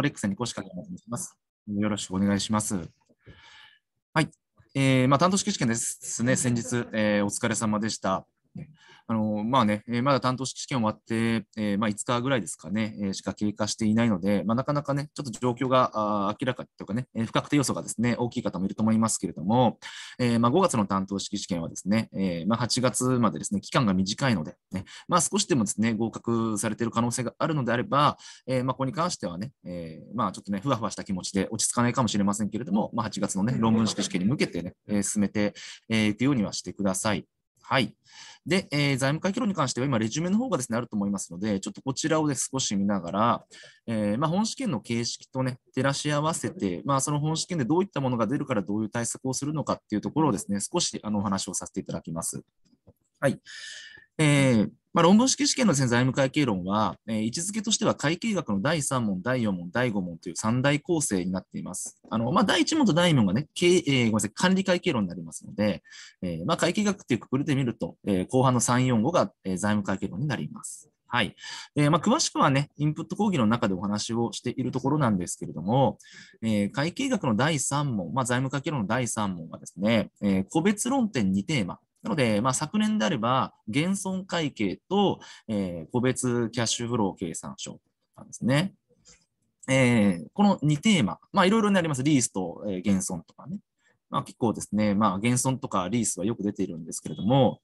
コレックスに越川と申します。よろしくお願いします。はい。えーまあ、担当式試験ですね、先日、えー、お疲れ様でした。あのまあね、まだ担当試験終わって、えまあ、5日ぐらいですかね、えしか経過していないので、まあ、なかなかね、ちょっと状況が明らかというかね、え不確定要素がですね、大きい方もいると思いますけれども、えまあ、5月の担当式試験はですね、えまあ、8月までですね、期間が短いのでね、まあ、少しでもですね、合格されている可能性があるのであれば、えまあ、ここに関してはね、えまあ、ちょっとね、ふわふわした気持ちで落ち着かないかもしれませんけれども、まあ、8月のね、論文式試験に向けてね、え進めていくようにはしてください。はい。で、えー、財務会議論に関しては今、レジュメの方がですね、あると思いますので、ちょっとこちらをで、ね、少し見ながら、えー、まあ、本試験の形式とね、照らし合わせて、まあ、その本試験でどういったものが出るからどういう対策をするのかっていうところをですね、少しあのお話をさせていただきます。はい。えーまあ、論文式試験の財務会計論は、えー、位置づけとしては会計学の第3問、第4問、第5問という3大構成になっています。あのまあ、第1問と第2問がね、えー、ごめんなさい管理会計論になりますので、えーまあ、会計学というくくりで見ると、えー、後半の3、4、5が、えー、財務会計論になります。はい。えー、まあ、詳しくはね、インプット講義の中でお話をしているところなんですけれども、えー、会計学の第3問、まあ、財務会計論の第3問はですね、えー、個別論点2テーマ、なので、まあ、昨年であれば、減損会計と、えー、個別キャッシュフロー計算書なんですね。えー、この2テーマ、まあ、いろいろになります。リースと、えー、減損とかね。まあ、結構ですね、まあ、現存とかリースはよく出ているんですけれども、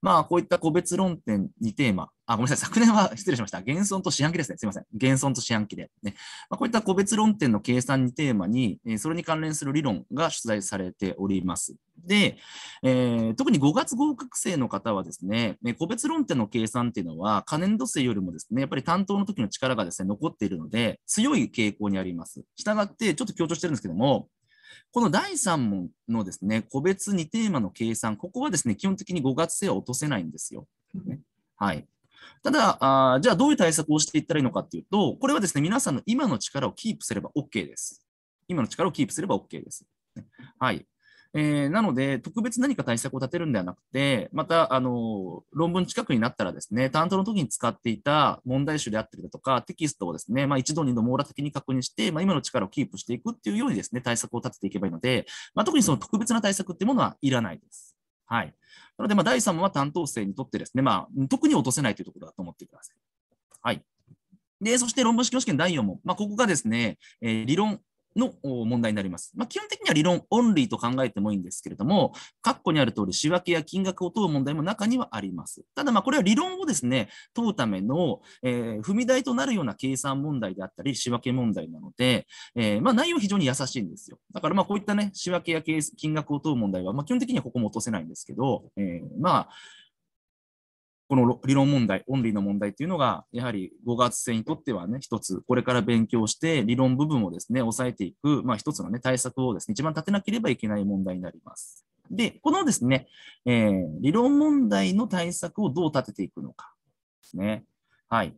まあ、こういった個別論点にテーマ、あ、ごめんなさい、昨年は失礼しました。現存と四半期ですね。すいません。現存と四半期で。ねまあ、こういった個別論点の計算にテーマに、えそれに関連する理論が出題されております。で、えー、特に5月合格生の方はですね、個別論点の計算っていうのは、可燃度数よりもですね、やっぱり担当の時の力がですね、残っているので、強い傾向にあります。したがって、ちょっと強調してるんですけども、この第3問のですね、個別2テーマの計算、ここはですね、基本的に5月制は落とせないんですよ。ね、はい。ただあ、じゃあどういう対策をしていったらいいのかっていうと、これはですね、皆さんの今の力をキープすれば OK です。今の力をキープすれば OK です。はい。えー、なので、特別何か対策を立てるんではなくて、また、あの、論文近くになったらですね、担当の時に使っていた問題集であったりだとか、テキストをですね、まあ、一度二度網羅的に確認して、まあ、今の力をキープしていくっていうようにですね、対策を立てていけばいいので、まあ、特にその特別な対策っていうものはいらないです。はい。なので、まあ、第3問は担当生にとってですね、まあ、特に落とせないというところだと思ってください。はい。で、そして論文式の試験第4問。まあ、ここがですね、えー、理論の問題になります。まあ、基本的には理論オンリーと考えてもいいんですけれども、括弧にある通り仕分けや金額を問う問題も中にはあります。ただ、これは理論をですね、問うための、えー、踏み台となるような計算問題であったり、仕分け問題なので、えー、まあ、内容非常に優しいんですよ。だから、こういったね、仕分けや金額を問う問題は、まあ、基本的にはここも落とせないんですけど、えー、まあ、この理論問題、オンリーの問題というのが、やはり5月生にとってはね、一つ、これから勉強して、理論部分をですね、抑えていく、まあ一つのね、対策をですね、一番立てなければいけない問題になります。で、このですね、えー、理論問題の対策をどう立てていくのかですね。はい。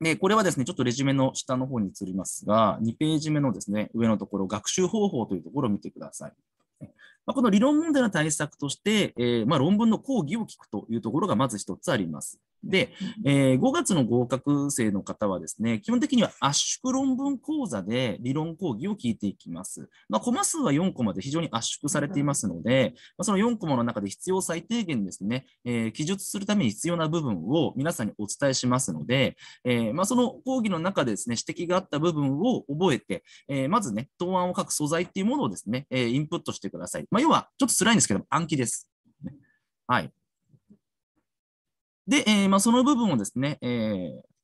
で、これはですね、ちょっとレジュメの下の方に移りますが、2ページ目のですね、上のところ、学習方法というところを見てください。まあ、この理論問題の対策として、えーまあ、論文の講義を聞くというところがまず一つあります。で、えー、5月の合格生の方はですね、基本的には圧縮論文講座で理論講義を聞いていきます。まあ、コマ数は4コマで非常に圧縮されていますので、まあ、その4コマの中で必要最低限ですね、えー、記述するために必要な部分を皆さんにお伝えしますので、えー、まあ、その講義の中でですね、指摘があった部分を覚えて、えまずね、答案を書く素材っていうものをですね、えインプットしてください。まあ、要は、ちょっと辛いんですけど、暗記です。はい。で、えー、まあ、その部分をですね、え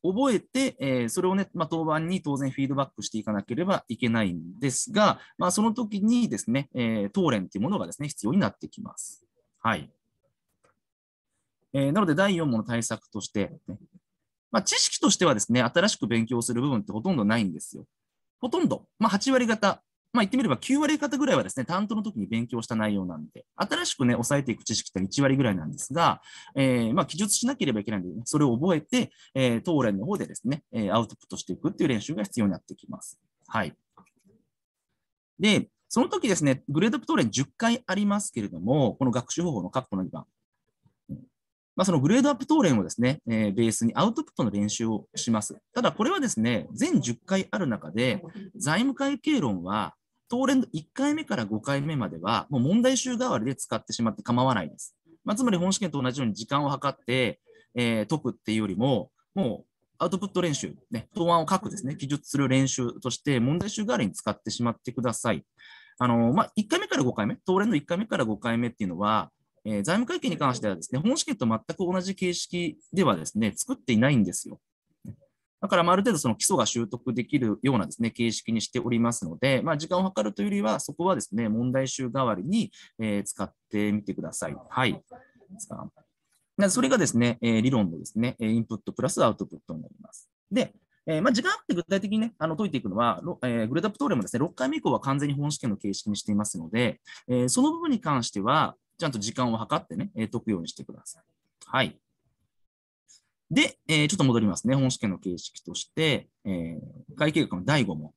ー、覚えて、えー、それをね、まあ、当番に当然フィードバックしていかなければいけないんですが、まあ、その時にですね、え当連というものがですね、必要になってきます。はい。えなので、第4問の対策として、ね、まあ、知識としてはですね、新しく勉強する部分ってほとんどないんですよ。ほとんど、まあ、8割方まあ、言ってみれば9割方ぐらいはですね、担当の時に勉強した内容なんで、新しくね、抑えていく知識って1割ぐらいなんですが、えー、まあ、記述しなければいけないんで、ね、それを覚えて、えー、当連の方でですね、えアウトプットしていくっていう練習が必要になってきます。はい。で、その時ですね、グレードアップ当連10回ありますけれども、この学習方法の括弧の2番。まあ、そのグレードアップ等連をですね、えー、ベースにアウトプットの練習をします。ただ、これはですね、全10回ある中で、財務会計論は、当連の1回目から5回目までは、もう問題集代わりで使ってしまって構わないです。まあ、つまり本試験と同じように時間を計って、えー、解くっていうよりも、もうアウトプット練習、ね、答案を書くですね、記述する練習として問題集代わりに使ってしまってください。あの、まあ、1回目から5回目、当連の1回目から5回目っていうのは、えー、財務会計に関してはですね、本試験と全く同じ形式ではですね、作っていないんですよ。だから、ある程度その基礎が習得できるようなですね、形式にしておりますので、まあ、時間を計るというよりは、そこはですね、問題集代わりに、えー、使ってみてください。はい。それがですね、えー、理論のですね、インプットプラスアウトプットになります。で、えー、まあ、時間って具体的にね、あの解いていくのは、えー、グレードアップトーレもですね、6回目以降は完全に本試験の形式にしていますので、えー、その部分に関しては、ちゃんと時間を計ってね、えー、解くようにしてください。はい。で、えー、ちょっと戻りますね。本試験の形式として、えー、会計学の第5問。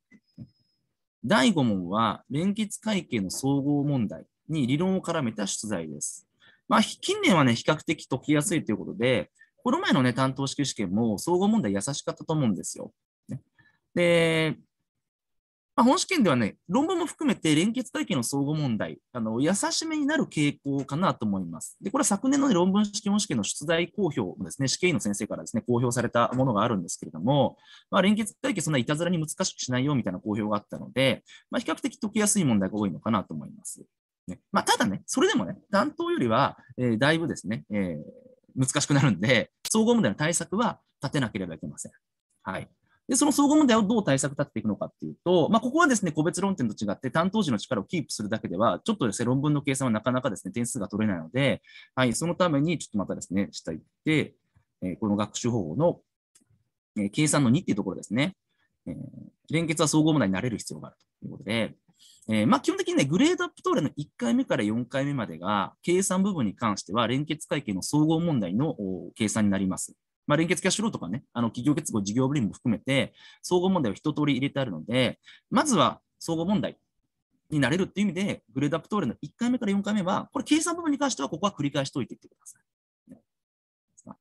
第5問は、連結会計の総合問題に理論を絡めた出題です。まあ、近年はね、比較的解きやすいということで、この前のね、担当式試験も総合問題優しかったと思うんですよ。ね、で、まあ、本試験ではね、論文も含めて連結体系の相互問題、あの優しめになる傾向かなと思います。で、これは昨年の、ね、論文試験本試験の出題公表もですね、試験員の先生からですね、公表されたものがあるんですけれども、まあ、連結体系そんないたずらに難しくしないよみたいな公表があったので、まあ、比較的解きやすい問題が多いのかなと思います。ねまあ、ただね、それでもね、担当よりは、えー、だいぶですね、えー、難しくなるんで、総合問題の対策は立てなければいけません。はい。で、その総合問題をどう対策立てていくのかっていうと、まあ、ここはですね、個別論点と違って、担当時の力をキープするだけでは、ちょっとですね、論文の計算はなかなかですね、点数が取れないので、はい、そのために、ちょっとまたですね、下行って、えー、この学習方法の、えー、計算の2っていうところですね、えー、連結は総合問題になれる必要があるということで、えー、まあ、基本的にね、グレードアップトーレの1回目から4回目までが、計算部分に関しては、連結会計の総合問題の計算になります。まあ、連結キャッシュローとかね、あの企業結合事業分離も含めて、総合問題を一通り入れてあるので、まずは総合問題になれるっていう意味で、グレードアップトりの1回目から4回目は、これ計算部分に関してはここは繰り返しておいていってください。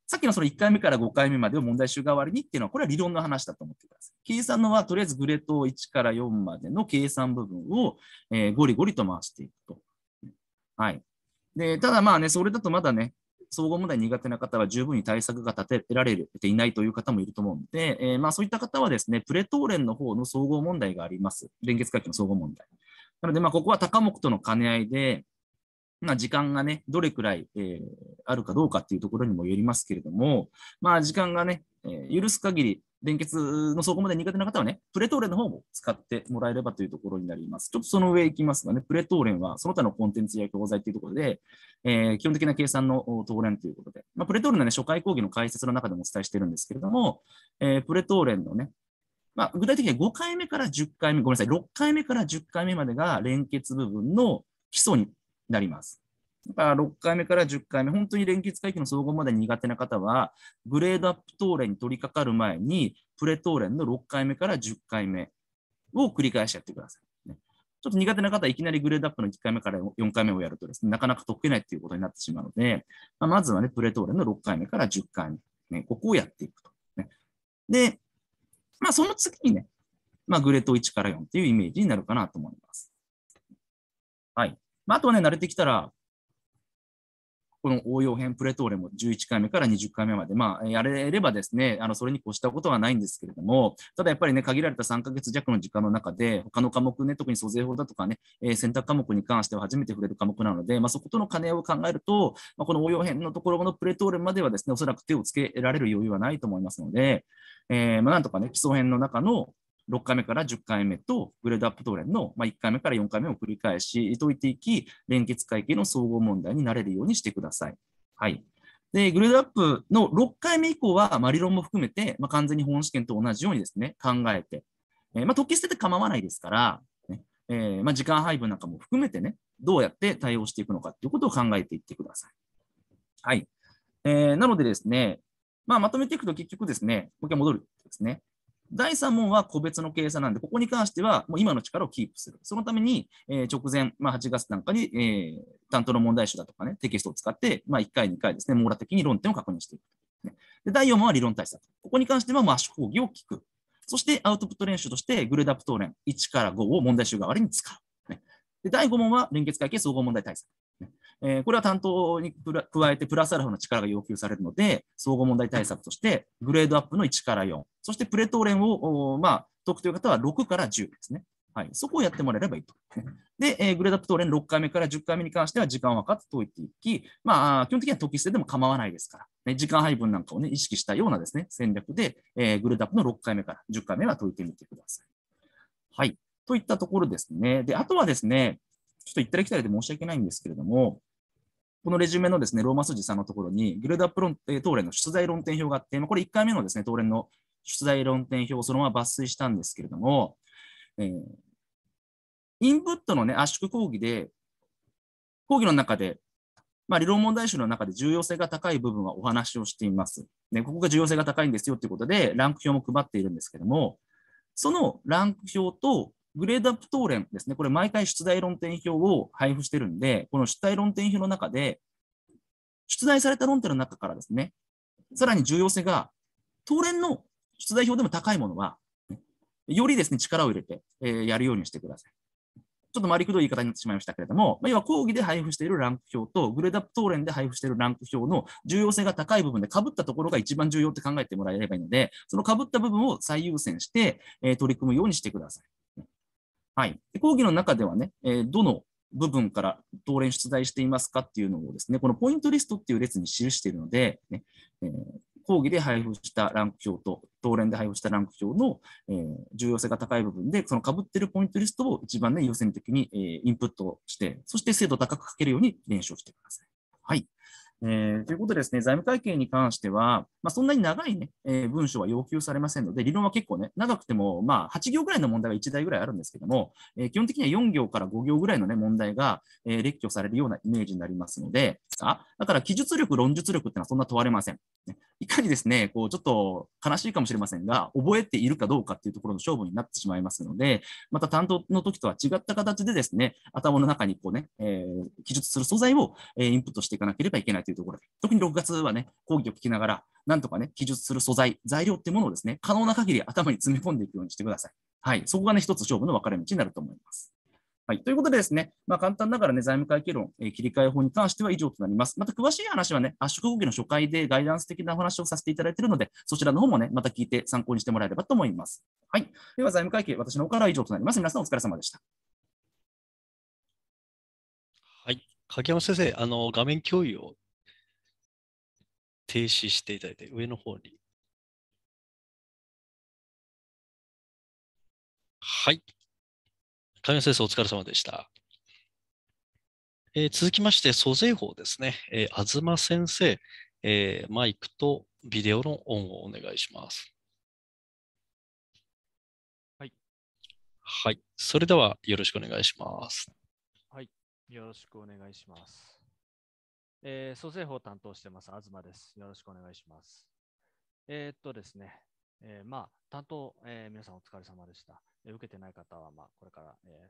さっきのその1回目から5回目までを問題集代わりにっていうのは、これは理論の話だと思ってください。計算のは、とりあえずグレート1から4までの計算部分を、えー、ゴリゴリと回していくと。はい。で、ただまあね、それだとまだね、総合問題苦手な方は十分に対策が立てられていないという方もいると思うので、えー、まあ、そういった方はですね、プレトーレンの方の総合問題があります。連結会計の総合問題。なので、まあ、ここは高目との兼ね合いで、まあ、時間がね、どれくらい、えー、あるかどうかっていうところにもよりますけれども、まあ、時間がね、えー、許す限り、連結のそこまで苦手な方はね、プレトーレンの方も使ってもらえればというところになります。ちょっとその上いきますがね、プレトーレンはその他のコンテンツや教材というところで、えー、基本的な計算のトーレンということで、まあ、プレトーレンの、ね、初回講義の解説の中でもお伝えしてるんですけれども、えプレトーレンのね、まあ、具体的には5回目から10回目、ごめんなさい、6回目から10回目までが連結部分の基礎になります。だから6回目から10回目、本当に連結回帰の総合まで苦手な方は、グレードアップトーレンに取り掛かる前に、プレトーレンの6回目から10回目を繰り返しやってください、ね。ちょっと苦手な方はいきなりグレードアップの1回目から4回目をやるとですね、なかなか解けないということになってしまうので、まあ、まずはね、プレトーレンの6回目から10回目、ね、ここをやっていくと。ね、で、まあ、その次にね、まあ、グレート1から4というイメージになるかなと思います。はい。まあ、あとはね、慣れてきたら、この応用編プレトーレも11回目から20回目まで、まあ、やれればですね、あのそれに越したことはないんですけれども、ただやっぱりね、限られた3ヶ月弱の時間の中で、他の科目ね、特に租税法だとかね、え選択科目に関しては初めて触れる科目なので、まあ、そことの兼ね合いを考えると、まあ、この応用編のところのプレトーレまではですね、おそらく手をつけられる余裕はないと思いますので、えー、まあなんとかね、基礎編の中の6回目から10回目とグレードアップ当連の、ま1回目から4回目を繰り返し解いていき、連結会計の総合問題になれるようにしてください。はい、でグレードアップの6回目以降は、ま理論も含めて、ま完全に本試験と同じようにですね考えて、えー、ま解き捨てて構わないですから、ねえー、ま時間配分なんかも含めてね、どうやって対応していくのかということを考えていってください。はいえー、なのでですね、まあ、まとめていくと結局ですね、もう一回戻るですね。第3問は個別の計算なんで、ここに関してはもう今の力をキープする。そのために、えー、直前、まあ、8月なんかに、えー、担当の問題集だとかね、テキストを使って、まあ、1回、2回ですね、網羅的に論点を確認していく、ね。で第4問は理論対策。ここに関しては、まあ、足講義を聞く。そしてアウトプット練習としてグレードアップ答練1から5を問題集代わりに使う。ね、で第5問は連結会計総合問題対策。えこれは担当に加えてプラスアルファの力が要求されるので、総合問題対策として、グレードアップの1から4、そしてプレトーレンを、まあ、解くという方は6から10ですね。はい、そこをやってもらえればいいと。で、えー、グレードアップトーレン6回目から10回目に関しては時間を分かって解いていき、まあ、基本的には解き捨てでも構わないですから、ね、時間配分なんかを、ね、意識したようなですね戦略で、えー、グレードアップの6回目から10回目は解いてみてください。はい。といったところですね。で、あとはですね、ちょっと行ったり来たりで申し訳ないんですけれども、このレジュメのですね、ローマ数字んのところに、グルダップ論、えー、東連の出題論点表があって、まあ、これ1回目のですね、東連の出題論点表をそのまま抜粋したんですけれども、えー、インプットの、ね、圧縮講義で、講義の中で、まあ、理論問題集の中で重要性が高い部分はお話をしています。ね、ここが重要性が高いんですよということで、ランク表も配っているんですけれども、そのランク表とグレードアップ討論ですね、これ毎回出題論点表を配布してるんで、この出題論点表の中で、出題された論点の中からですね、さらに重要性が、当連の出題表でも高いものは、よりですね、力を入れて、えー、やるようにしてください。ちょっと回りくどい言い方になってしまいましたけれども、まあ、要は講義で配布しているランク表と、グレードアップ当連で配布しているランク表の重要性が高い部分でかぶったところが一番重要って考えてもらえればいいので、そのかぶった部分を最優先して、えー、取り組むようにしてください。はい、講義の中ではね、えー、どの部分から当連出題していますかっていうのをですね、このポイントリストっていう列に記しているので、ねえー、講義で配布したランク表と当連で配布したランク表の、えー、重要性が高い部分で、そのかぶってるポイントリストを一番ね、優先的に、えー、インプットして、そして精度高く書けるように練習をしてください。はい。えー、ということですね、財務会計に関しては、まあ、そんなに長いね、えー、文書は要求されませんので、理論は結構ね、長くても、まあ、8行ぐらいの問題が1台ぐらいあるんですけども、えー、基本的には4行から5行ぐらいの、ね、問題が、えー、列挙されるようなイメージになりますので、あだから記述力、論述力っていうのはそんな問われません。いかにですね、こうちょっと悲しいかもしれませんが、覚えているかどうかっていうところの勝負になってしまいますので、また担当の時とは違った形でですね、頭の中にこうね、えー、記述する素材を、えインプットしていかなければいけないというところで、特に6月はね、講義を聞きながら、なんとかね、記述する素材、材料っていうものをですね、可能な限り頭に詰め込んでいくようにしてください。はい、そこがね、一つ勝負の分かれ道になると思います。はい、ということでですね、まあ、簡単ながら、ね、財務会計論、えー、切り替え法に関しては以上となります。また詳しい話はね、圧縮講義の初回でガイダンス的なお話をさせていただいているので、そちらの方もね、また聞いて参考にしてもらえればと思います。はい、では財務会計、私の方からは以上となります。皆さんお疲れ様でした。はい、影山先生、あの画面共有を停止していただいて、上の方に。はい。亀山先生、お疲れ様でした。えー、続きまして、租税法ですね。えー、東先生、えー、マイクとビデオのオンをお願いします。はい。はい。それでは、よろしくお願いします。はい。よろしくお願いします。えー、租税法担当してます、東です。よろしくお願いします。えー、っとですね、えー、まあ、担当、えー、皆さんお疲れ様でした。えー、受けてない方は、まあ、これから、え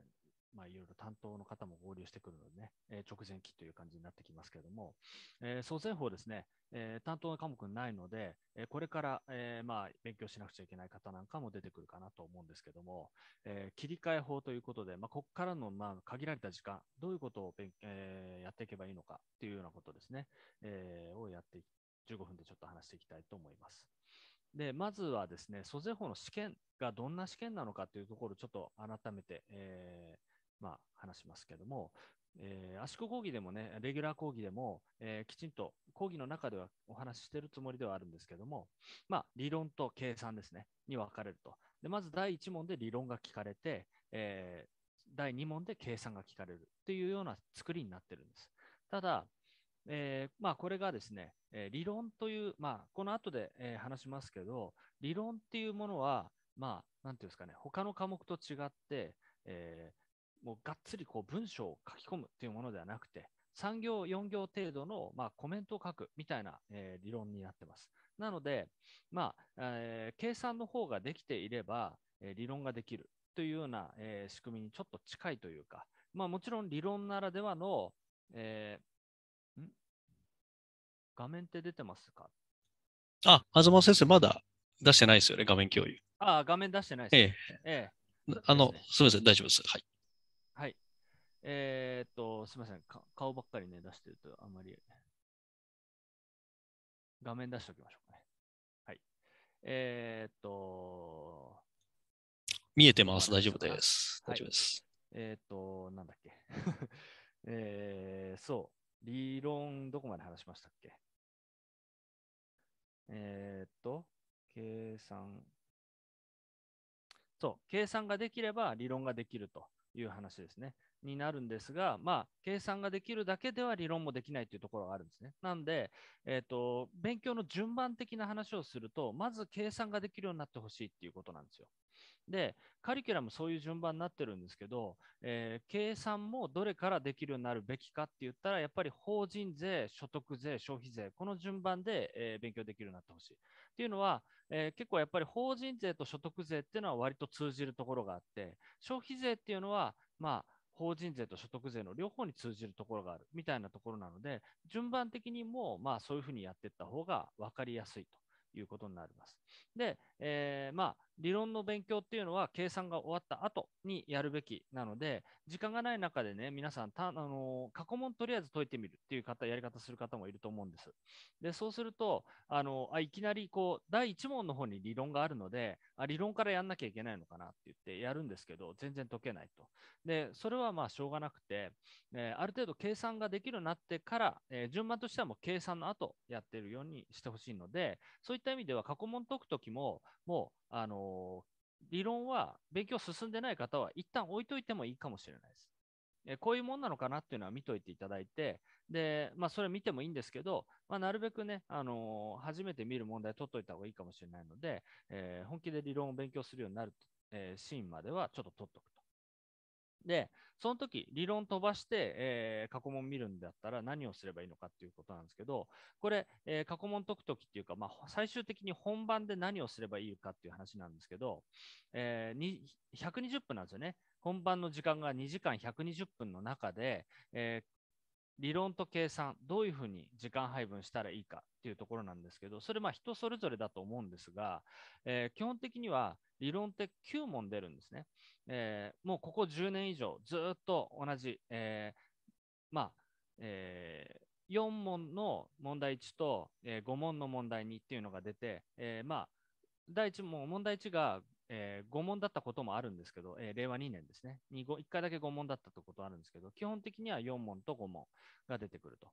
まあ、いろいろ担当の方も合流してくるのでね、え直前期という感じになってきますけれども、え総生法ですね、え担当の科目ないので、えこれから、えまあ、勉強しなくちゃいけない方なんかも出てくるかなと思うんですけども、え切り替え法ということで、まあ、ここからの、まあ、限られた時間、どういうことを勉、えやっていけばいいのかっていうようなことですね、えをやって15分でちょっと話していきたいと思います。で、まずはですね、租税法の試験がどんな試験なのかというところをちょっと改めて、えー、まあ、話しますけども、えー、圧縮講義でもね、レギュラー講義でも、えー、きちんと講義の中ではお話ししているつもりではあるんですけども、まあ、理論と計算ですね、に分かれると。でまず第1問で理論が聞かれて、えー、第2問で計算が聞かれるっていうような作りになってるんです。ただ、えー、まあ、これがですね、え理論という、まあ、この後で、え話しますけど、理論っていうものは、まあ、なんていうんですかね、他の科目と違って、えー、もうがっつりこう文章を書き込むっていうものではなくて、3行、4行程度の、まあ、コメントを書くみたいな、えー、理論になってます。なので、まあえー、計算の方ができていれば、え理論ができるというような、え仕組みにちょっと近いというか、まあ、もちろん理論ならではの、え画面って出てますかあ、東先生、まだ出してないですよね、画面共有。あ画面出してないですね。ええ。ええ、あの、すみません、大丈夫です。はい。はい。えー、っと、すみません顔ばっかりね、出してると、あんまり。画面出しておきましょうかね。はい。えー、っと。見えてます。大丈夫です。大丈夫です。はい、えー、っと、なんだっけ。えー、そう。理論、どこまで話しましたっけえー、っと、計算。そう、計算ができれば理論ができるという話ですね。になるんですが、まあ、計算ができるだけでは理論もできないというところがあるんですね。なんで、えーと、勉強の順番的な話をすると、まず計算ができるようになってほしいっていうことなんですよ。で、カリキュラムそういう順番になってるんですけど、えー、計算もどれからできるようになるべきかって言ったら、やっぱり法人税、所得税、消費税、この順番で、えー、勉強できるようになってほしい。っていうのは、えー、結構やっぱり法人税と所得税っていうのは割と通じるところがあって、消費税っていうのは、まあ、法人税と所得税の両方に通じるところがあるみたいなところなので、順番的にもまあそういうふうにやっていった方が分かりやすいということになります。で、えー、まあ理論の勉強っていうのは計算が終わった後にやるべきなので、時間がない中でね、皆さん、たあの過去問とりあえず解いてみるっていう方、やり方する方もいると思うんです。で、そうすると、あのあいきなりこう、第1問の方に理論があるのであ、理論からやんなきゃいけないのかなって言ってやるんですけど、全然解けないと。で、それはまあしょうがなくて、えー、ある程度計算ができるようになってから、えー、順番としてはもう計算の後やってるようにしてほしいので、そういった意味では過去問解くときも、もうあの理論は勉強進んでない方は一旦置いといてもいいかもしれないです。えこういうもんなのかなっていうのは見といていただいて、で、まあ、それ見てもいいんですけど、まあ、なるべくね、あのー、初めて見る問題取っといた方がいいかもしれないので、えー、本気で理論を勉強するようになる、えー、シーンまではちょっと取っとくと。で、その時理論飛ばして、えー、過去問見るんだったら何をすればいいのかっていうことなんですけど、これ、えー、過去問解く時っていうか、まあ、最終的に本番で何をすればいいかっていう話なんですけど、えー、に120分なんですよね。本番の時間が2時間120分の中で、え理論と計算、どういうふうに時間配分したらいいかっていうところなんですけど、それま人それぞれだと思うんですが、えー、基本的には理論って9問出るんですね。えー、もうここ10年以上ずっと同じ、えー、まあ、えー、4問の問題1と、え5問の問題2っていうのが出て、えまあ、第1問、問題1がえー、5問だったこともあるんですけど、えー、令和2年ですね、1回だけ5問だったということあるんですけど、基本的には4問と5問が出てくると。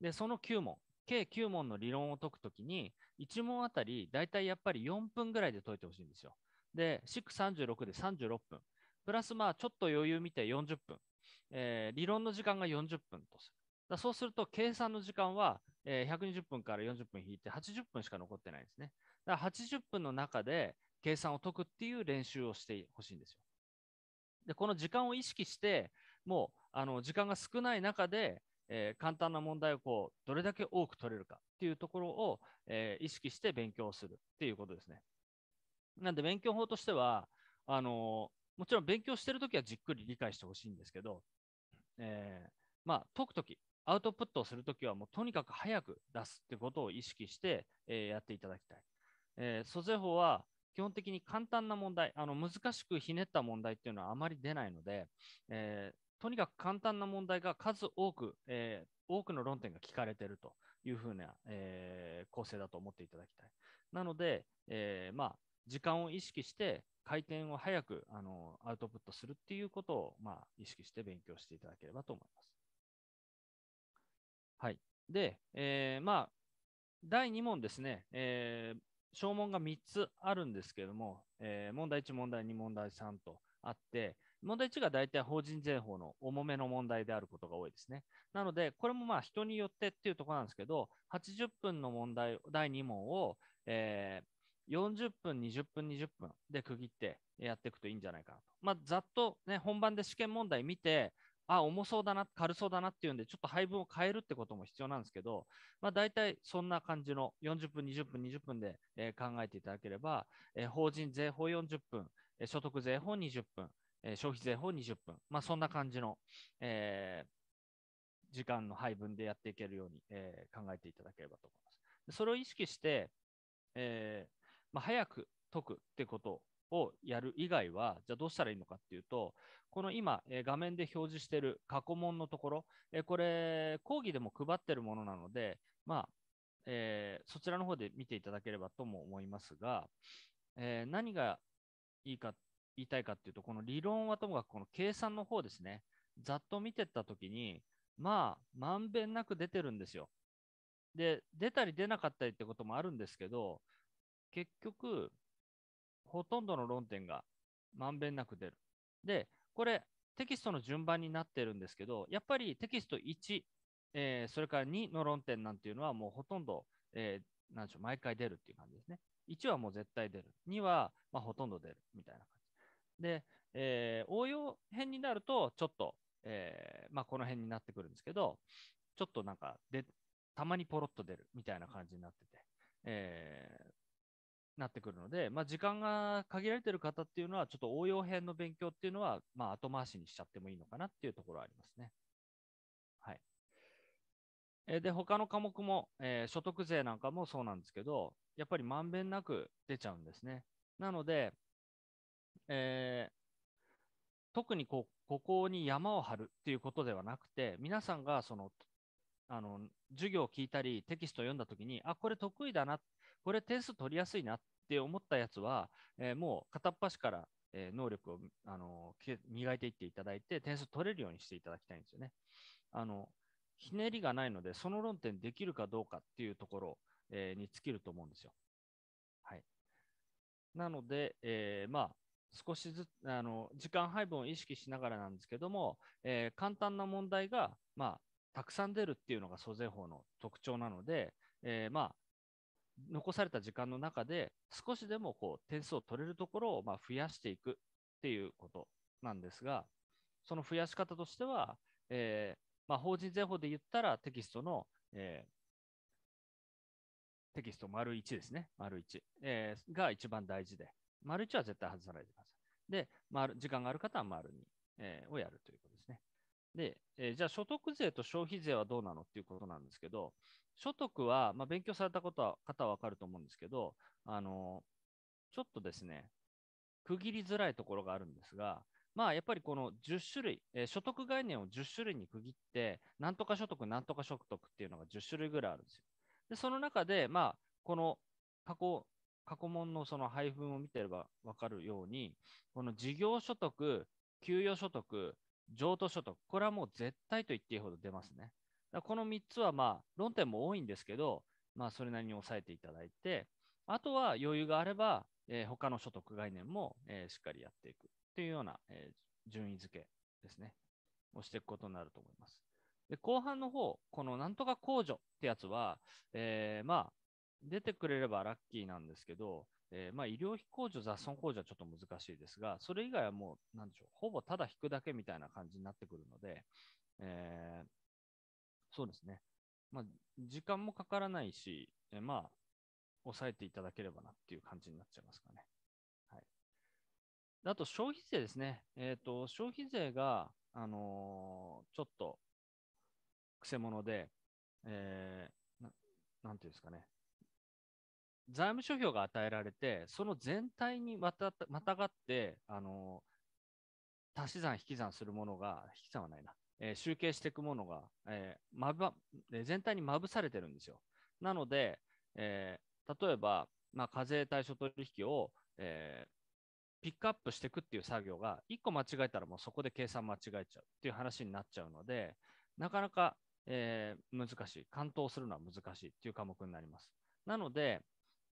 で、その9問、計9問の理論を解くときに、1問あたりだいたいやっぱり4分ぐらいで解いてほしいんですよ。で、636で36分、プラスまあちょっと余裕見て40分、えー、理論の時間が40分とする。だそうすると、計算の時間は、えー、120分から40分引いて80分しか残ってないんですね。だから80分の中で、計算を解くっていう練習をしてほしいんですよ。で、この時間を意識して、もうあの時間が少ない中で、えー、簡単な問題をこうどれだけ多く取れるかっていうところを、えー、意識して勉強するっていうことですね。なんで勉強法としては、あのー、もちろん勉強してるときはじっくり理解してほしいんですけど、えまあ、解くとき、アウトプットをするときはもうとにかく早く出すってことを意識して、えやっていただきたい。えー、租税法は基本的に簡単な問題、あの難しくひねった問題っていうのはあまり出ないので、えー、とにかく簡単な問題が数多く、えー、多くの論点が聞かれているというふうな、えー、構成だと思っていただきたい。なので、えー、まあ、時間を意識して回転を早くあのアウトプットするっていうことを、まあ、意識して勉強していただければと思います。はい。で、えー、まあ、第2問ですね、えー、小問が3つあるんですけれども、えー、問題1、問題2、問題3とあって、問題1が大体法人税法の重めの問題であることが多いですね。なので、これもまあ人によってっていうところなんですけど、80分の問題、第2問を、えー、40分、20分、20分で区切ってやっていくといいんじゃないかなと。まあ、ざっと、ね、本番で試験問題見て、あ、重そうだな、軽そうだなっていうんで、ちょっと配分を変えるってことも必要なんですけど、まあ、大体そんな感じの40分、20分、20分で、えー、考えていただければ、えー、法人税法40分、えー、所得税法20分、え消費税法20分、まあ、そんな感じの、え時間の配分でやっていけるように、え考えていただければと思います。それを意識して、えまあ、早く解くってことをやる以外は、じゃあどうしたらいいのかっていうと、この今、え画面で表示している過去問のところ、えこれ、講義でも配ってるものなので、まあ、えー、そちらの方で見ていただければとも思いますが、えー、何がいいか、言いたいかっていうと、この理論はともかくこの計算の方ですね、ざっと見てったときに、まあ、まんべんなく出てるんですよ。で、出たり出なかったりってこともあるんですけど、結局、ほとんどの論点がまんべんなく出る。で、これ、テキストの順番になってるんですけど、やっぱりテキスト1、えー、それから2の論点なんていうのは、もうほとんど、えー、なんでしょう、毎回出るっていう感じですね。1はもう絶対出る。2は、まあ、ほとんど出るみたいな感じ。で、えー、応用編になると、ちょっと、えまあ、この辺になってくるんですけど、ちょっとなんかで、たまにポロッと出るみたいな感じになってて、えなってくるので、まあ、時間が限られてる方っていうのは、ちょっと応用編の勉強っていうのは、まあ、後回しにしちゃってもいいのかなっていうところありますね。はい。えで、他の科目も、えー、所得税なんかもそうなんですけど、やっぱりまんべんなく出ちゃうんですね。なので、えー、特にこここに山を張るっていうことではなくて、皆さんがそのあの授業を聞いたり、テキストを読んだときに、あ、これ得意だなっこれ点数取りやすいなって思ったやつは、えー、もう片っ端から、え能力を、あの磨いていっていただいて、点数取れるようにしていただきたいんですよね。あのひねりがないので、その論点できるかどうかっていうところ、えに尽きると思うんですよ。はい、なので、えー、まあ、少しずつあの時間配分を意識しながらなんですけども、えー、簡単な問題が、まあ、たくさん出るっていうのが租税法の特徴なので、えー、まあ、残された時間の中で少しでもこう点数を取れるところをま増やしていくっていうことなんですがその増やし方としては、えー、まあ、法人税法で言ったらテキストの、えー、テキスト丸1ですね、丸1、えー、が一番大事で、丸1は絶対外さないでください。で、丸時間がある方は丸2、えをやるということですね。で、えじゃあ所得税と消費税はどうなのっていうことなんですけど、所得は、まあ、勉強されたことは方は分かると思うんですけど、あのちょっとですね、区切りづらいところがあるんですが、まあ、やっぱりこの10種類、えー、所得概念を10種類に区切って、なんとか所得、なんとか所得っていうのが10種類ぐらいあるんですよ。で、その中で、まあ、この過去、過去問のその配分を見てれば分かるように、この事業所得、給与所得、譲渡所得、これはもう絶対と言っていいほど出ますね。この3つはまあ論点も多いんですけど、まあ、それなりに抑えていただいて、あとは余裕があれば、えー、他の所得概念も、えー、しっかりやっていくというような、えー、順位付けですね、をしていくことになると思います。で後半の方、このなんとか控除ってやつは、えー、まあ、出てくれればラッキーなんですけど、えー、まあ、医療費控除、雑損控除はちょっと難しいですが、それ以外はもう、なんでしょう、ほぼただ引くだけみたいな感じになってくるので、えー、そうですね。まあ、時間もかからないし、えまあ、抑えていただければなっていう感じになっちゃいますかね。はい。あと、消費税ですね。えっ、ー、と、消費税が、あのー、ちょっと、くせ者で、えー、なんていうんですかね。財務諸表が与えられて、その全体にまたまたがって、あのー、足し算、引き算するものが、引き算はないな。え集計していくものが、えま全体にまぶされてるんですよ。なので、え例えば、まあ、課税対象取引を、えピックアップしていくっていう作業が1個間違えたらもうそこで計算間違えちゃうっていう話になっちゃうのでなかなか、え難しい完登するのは難しいっていう科目になります。なので、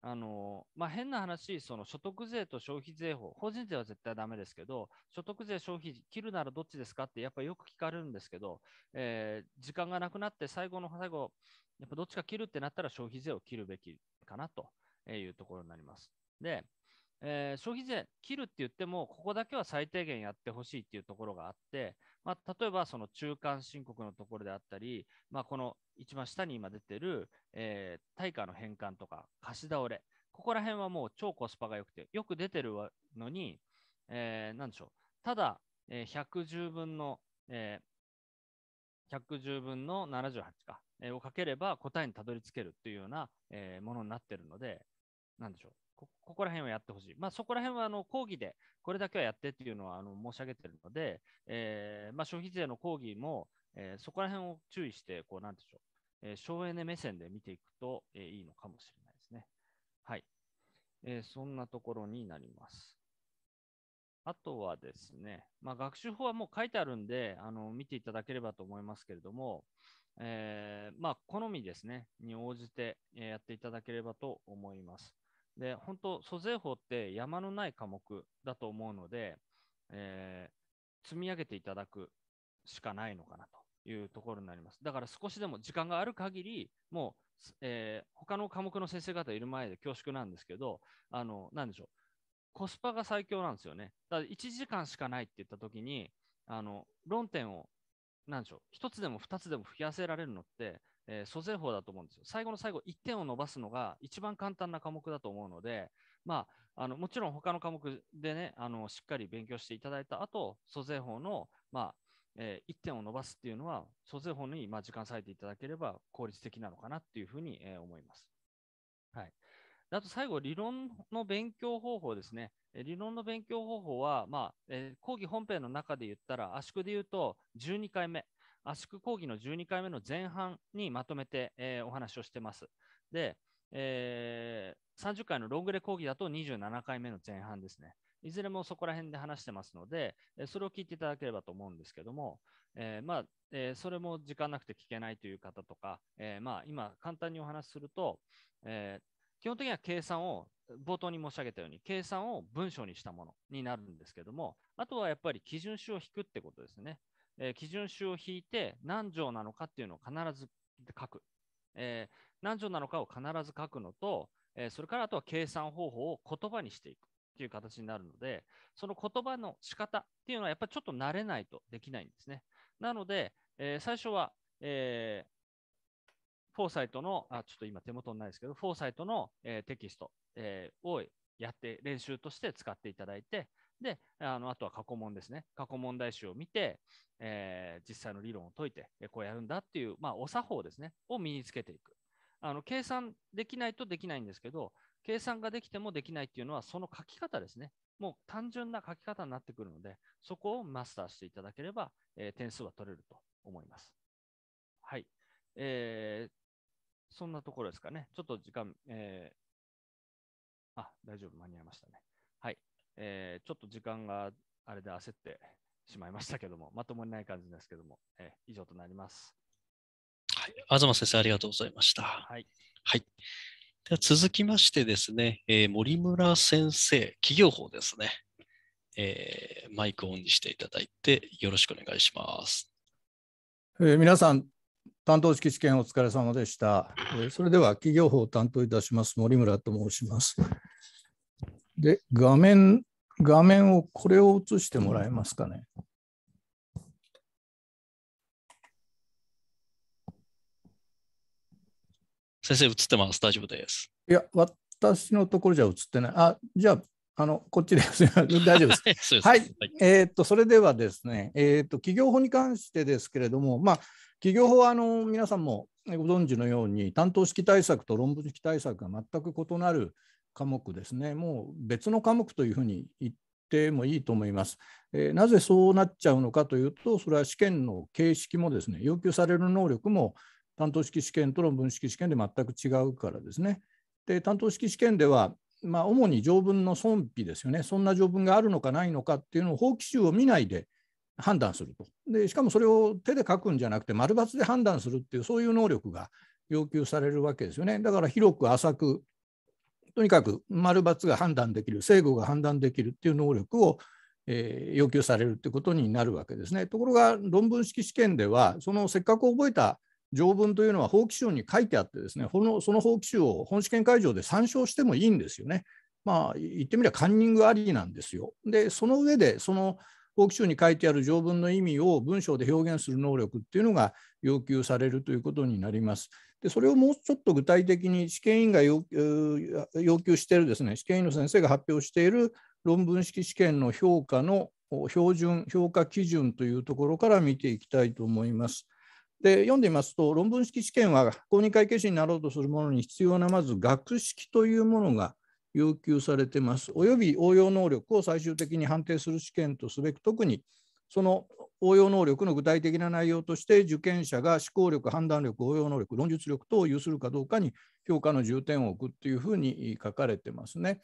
あのまあ、変な話、その所得税と消費税法、法人税は絶対だめですけど、所得税、消費、切るならどっちですかって、やっぱりよく聞かれるんですけど、えー、時間がなくなって、最後の最後、やっぱどっちか切るってなったら消費税を切るべきかなというところになります。で、えー、消費税切るって言っても、ここだけは最低限やってほしいっていうところがあって、まあ、例えばその中間申告のところであったり、まあ、この一番下に今出てる、えー、対価の返還とか貸し倒れ、ここら辺はもう超コスパが良くて、よく出てるのに、えー、なんでしょう、ただ、えー、110分の、えー、110分の78か、えー、をかければ答えにたどり着けるっていうような、えー、ものになってるので、なんでしょう、ここら辺はやってほしい。まあ、そこら辺はあの講義で、これだけはやってっていうのはあの申し上げてるので、えー、まあ、消費税の講義も、えー、そこら辺を注意して、こう、なんでしょう、えー、省エネ目線で見ていくと、えいいのかもしれないですね。はい。えそんなところになります。あとはですね、まあ、学習法はもう書いてあるんで、あの見ていただければと思いますけれども、えー、まあ、好みですね、に応じてやっていただければと思います。で、本当、租税法って山のない科目だと思うので、えー、積み上げていただくしかないのかなというところになります。だから少しでも時間がある限り、もう、えー、他の科目の先生方いる前で恐縮なんですけど、あの、なんでしょう、コスパが最強なんですよね。だから1時間しかないって言った時に、あの、論点を、なんでしょう、1つでも2つでも増やせられるのって、えー、租税法だと思うんですよ。最後の最後、1点を伸ばすのが一番簡単な科目だと思うので、まあ、あのもちろん他の科目でね、あのしっかり勉強していただいた後、租税法の、まあえー、1点を伸ばすっていうのは、租税法に、まあ、時間割いていただければ効率的なのかなっていうふうに、えー、思います。はい、あと最後、理論の勉強方法ですね。理論の勉強方法は、まあえー、講義本編の中で言ったら、圧縮で言うと12回目。圧縮講義の12回目の前半にまとめて、えー、お話をしてます。で、えー、30回のロングレ講義だと27回目の前半ですね。いずれもそこら辺で話してますので、それを聞いていただければと思うんですけども、えー、まあ、えー、それも時間なくて聞けないという方とか、えー、まあ、今、簡単にお話しすると、え基本的には計算を、冒頭に申し上げたように、計算を文章にしたものになるんですけども、あとはやっぱり基準値を引くってことですね。えー、基準集を引いて何条なのかっていうのを必ず書く。えー、何条なのかを必ず書くのと、えー、それからあとは計算方法を言葉にしていくっていう形になるので、その言葉の仕方っていうのはやっぱりちょっと慣れないとできないんですね。なので、えー、最初は、えフォーサイトの、あ、ちょっと今手元にないですけど、フォーサイトの、えテキスト、えー、をやって練習として使っていただいて、で、あのあとは過去問ですね。過去問題集を見て、えー、実際の理論を解いて、こうやるんだっていう、まあ、お作法ですね、を身につけていく。あの計算できないとできないんですけど、計算ができてもできないっていうのは、その書き方ですね。もう単純な書き方になってくるので、そこをマスターしていただければ、えー、点数は取れると思います。はい。えー、そんなところですかね。ちょっと時間、えー、あ、大丈夫、間に合いましたね。はい。えー、ちょっと時間があれで焦ってしまいましたけども、まともにない感じですけども、えー、以上となります。はい、東先生、ありがとうございました。はい。はい、では続きましてですね、えー、森村先生、企業法ですね、えー、マイクオンにしていただいて、よろしくお願いします。えー、皆さん、担当式試験お疲れ様でした。えー、それでは、企業法を担当いたします、森村と申します。で、画面、画面を、これを映してもらえますかね。先生、映ってます。大丈夫です。いや、私のところじゃ映ってない。あ、じゃあ、あのこっちです。大丈夫です。はい、えっとそれではですね、えー、っと企業法に関してですけれども、まあ企業法はあの皆さんもご存知のように担当式対策と論文式対策が全く異なる科目ですねもう別の科目というふうに言ってもいいと思います、えー、なぜそうなっちゃうのかというとそれは試験の形式もですね要求される能力も担当式試験と論文式試験で全く違うからですねで担当式試験ではまあ、主に条文の損否ですよねそんな条文があるのかないのかっていうのを法規集を見ないで判断するとでしかもそれを手で書くんじゃなくて丸抜で判断するっていうそういう能力が要求されるわけですよねだから広く浅くとにかく丸抜が判断できる正誤が判断できるっていう能力を、えー、要求されるってことになるわけですねところが論文式試験ではそのせっかく覚えた条文というのは法規集に書いてあってですねそのその法規集を本試験会場で参照してもいいんですよね。まあ言ってみればカンニングありなんですよ。でその上でその法規書に書いてある条文の意味を文章で表現する能力っていうのが要求されるということになります。でそれをもうちょっと具体的に試験委員が要求しているですね試験委員の先生が発表している論文式試験の評価の標準評価基準というところから見ていきたいと思います。で読んでみますと論文式試験は公認会計士になろうとするものに必要なまず学識というものが要求されてます、および応用能力を最終的に判定する試験とすべく、特にその応用能力の具体的な内容として、受験者が思考力、判断力、応用能力、論述力等を有するかどうかに評価の重点を置くというふうに書かれてますね。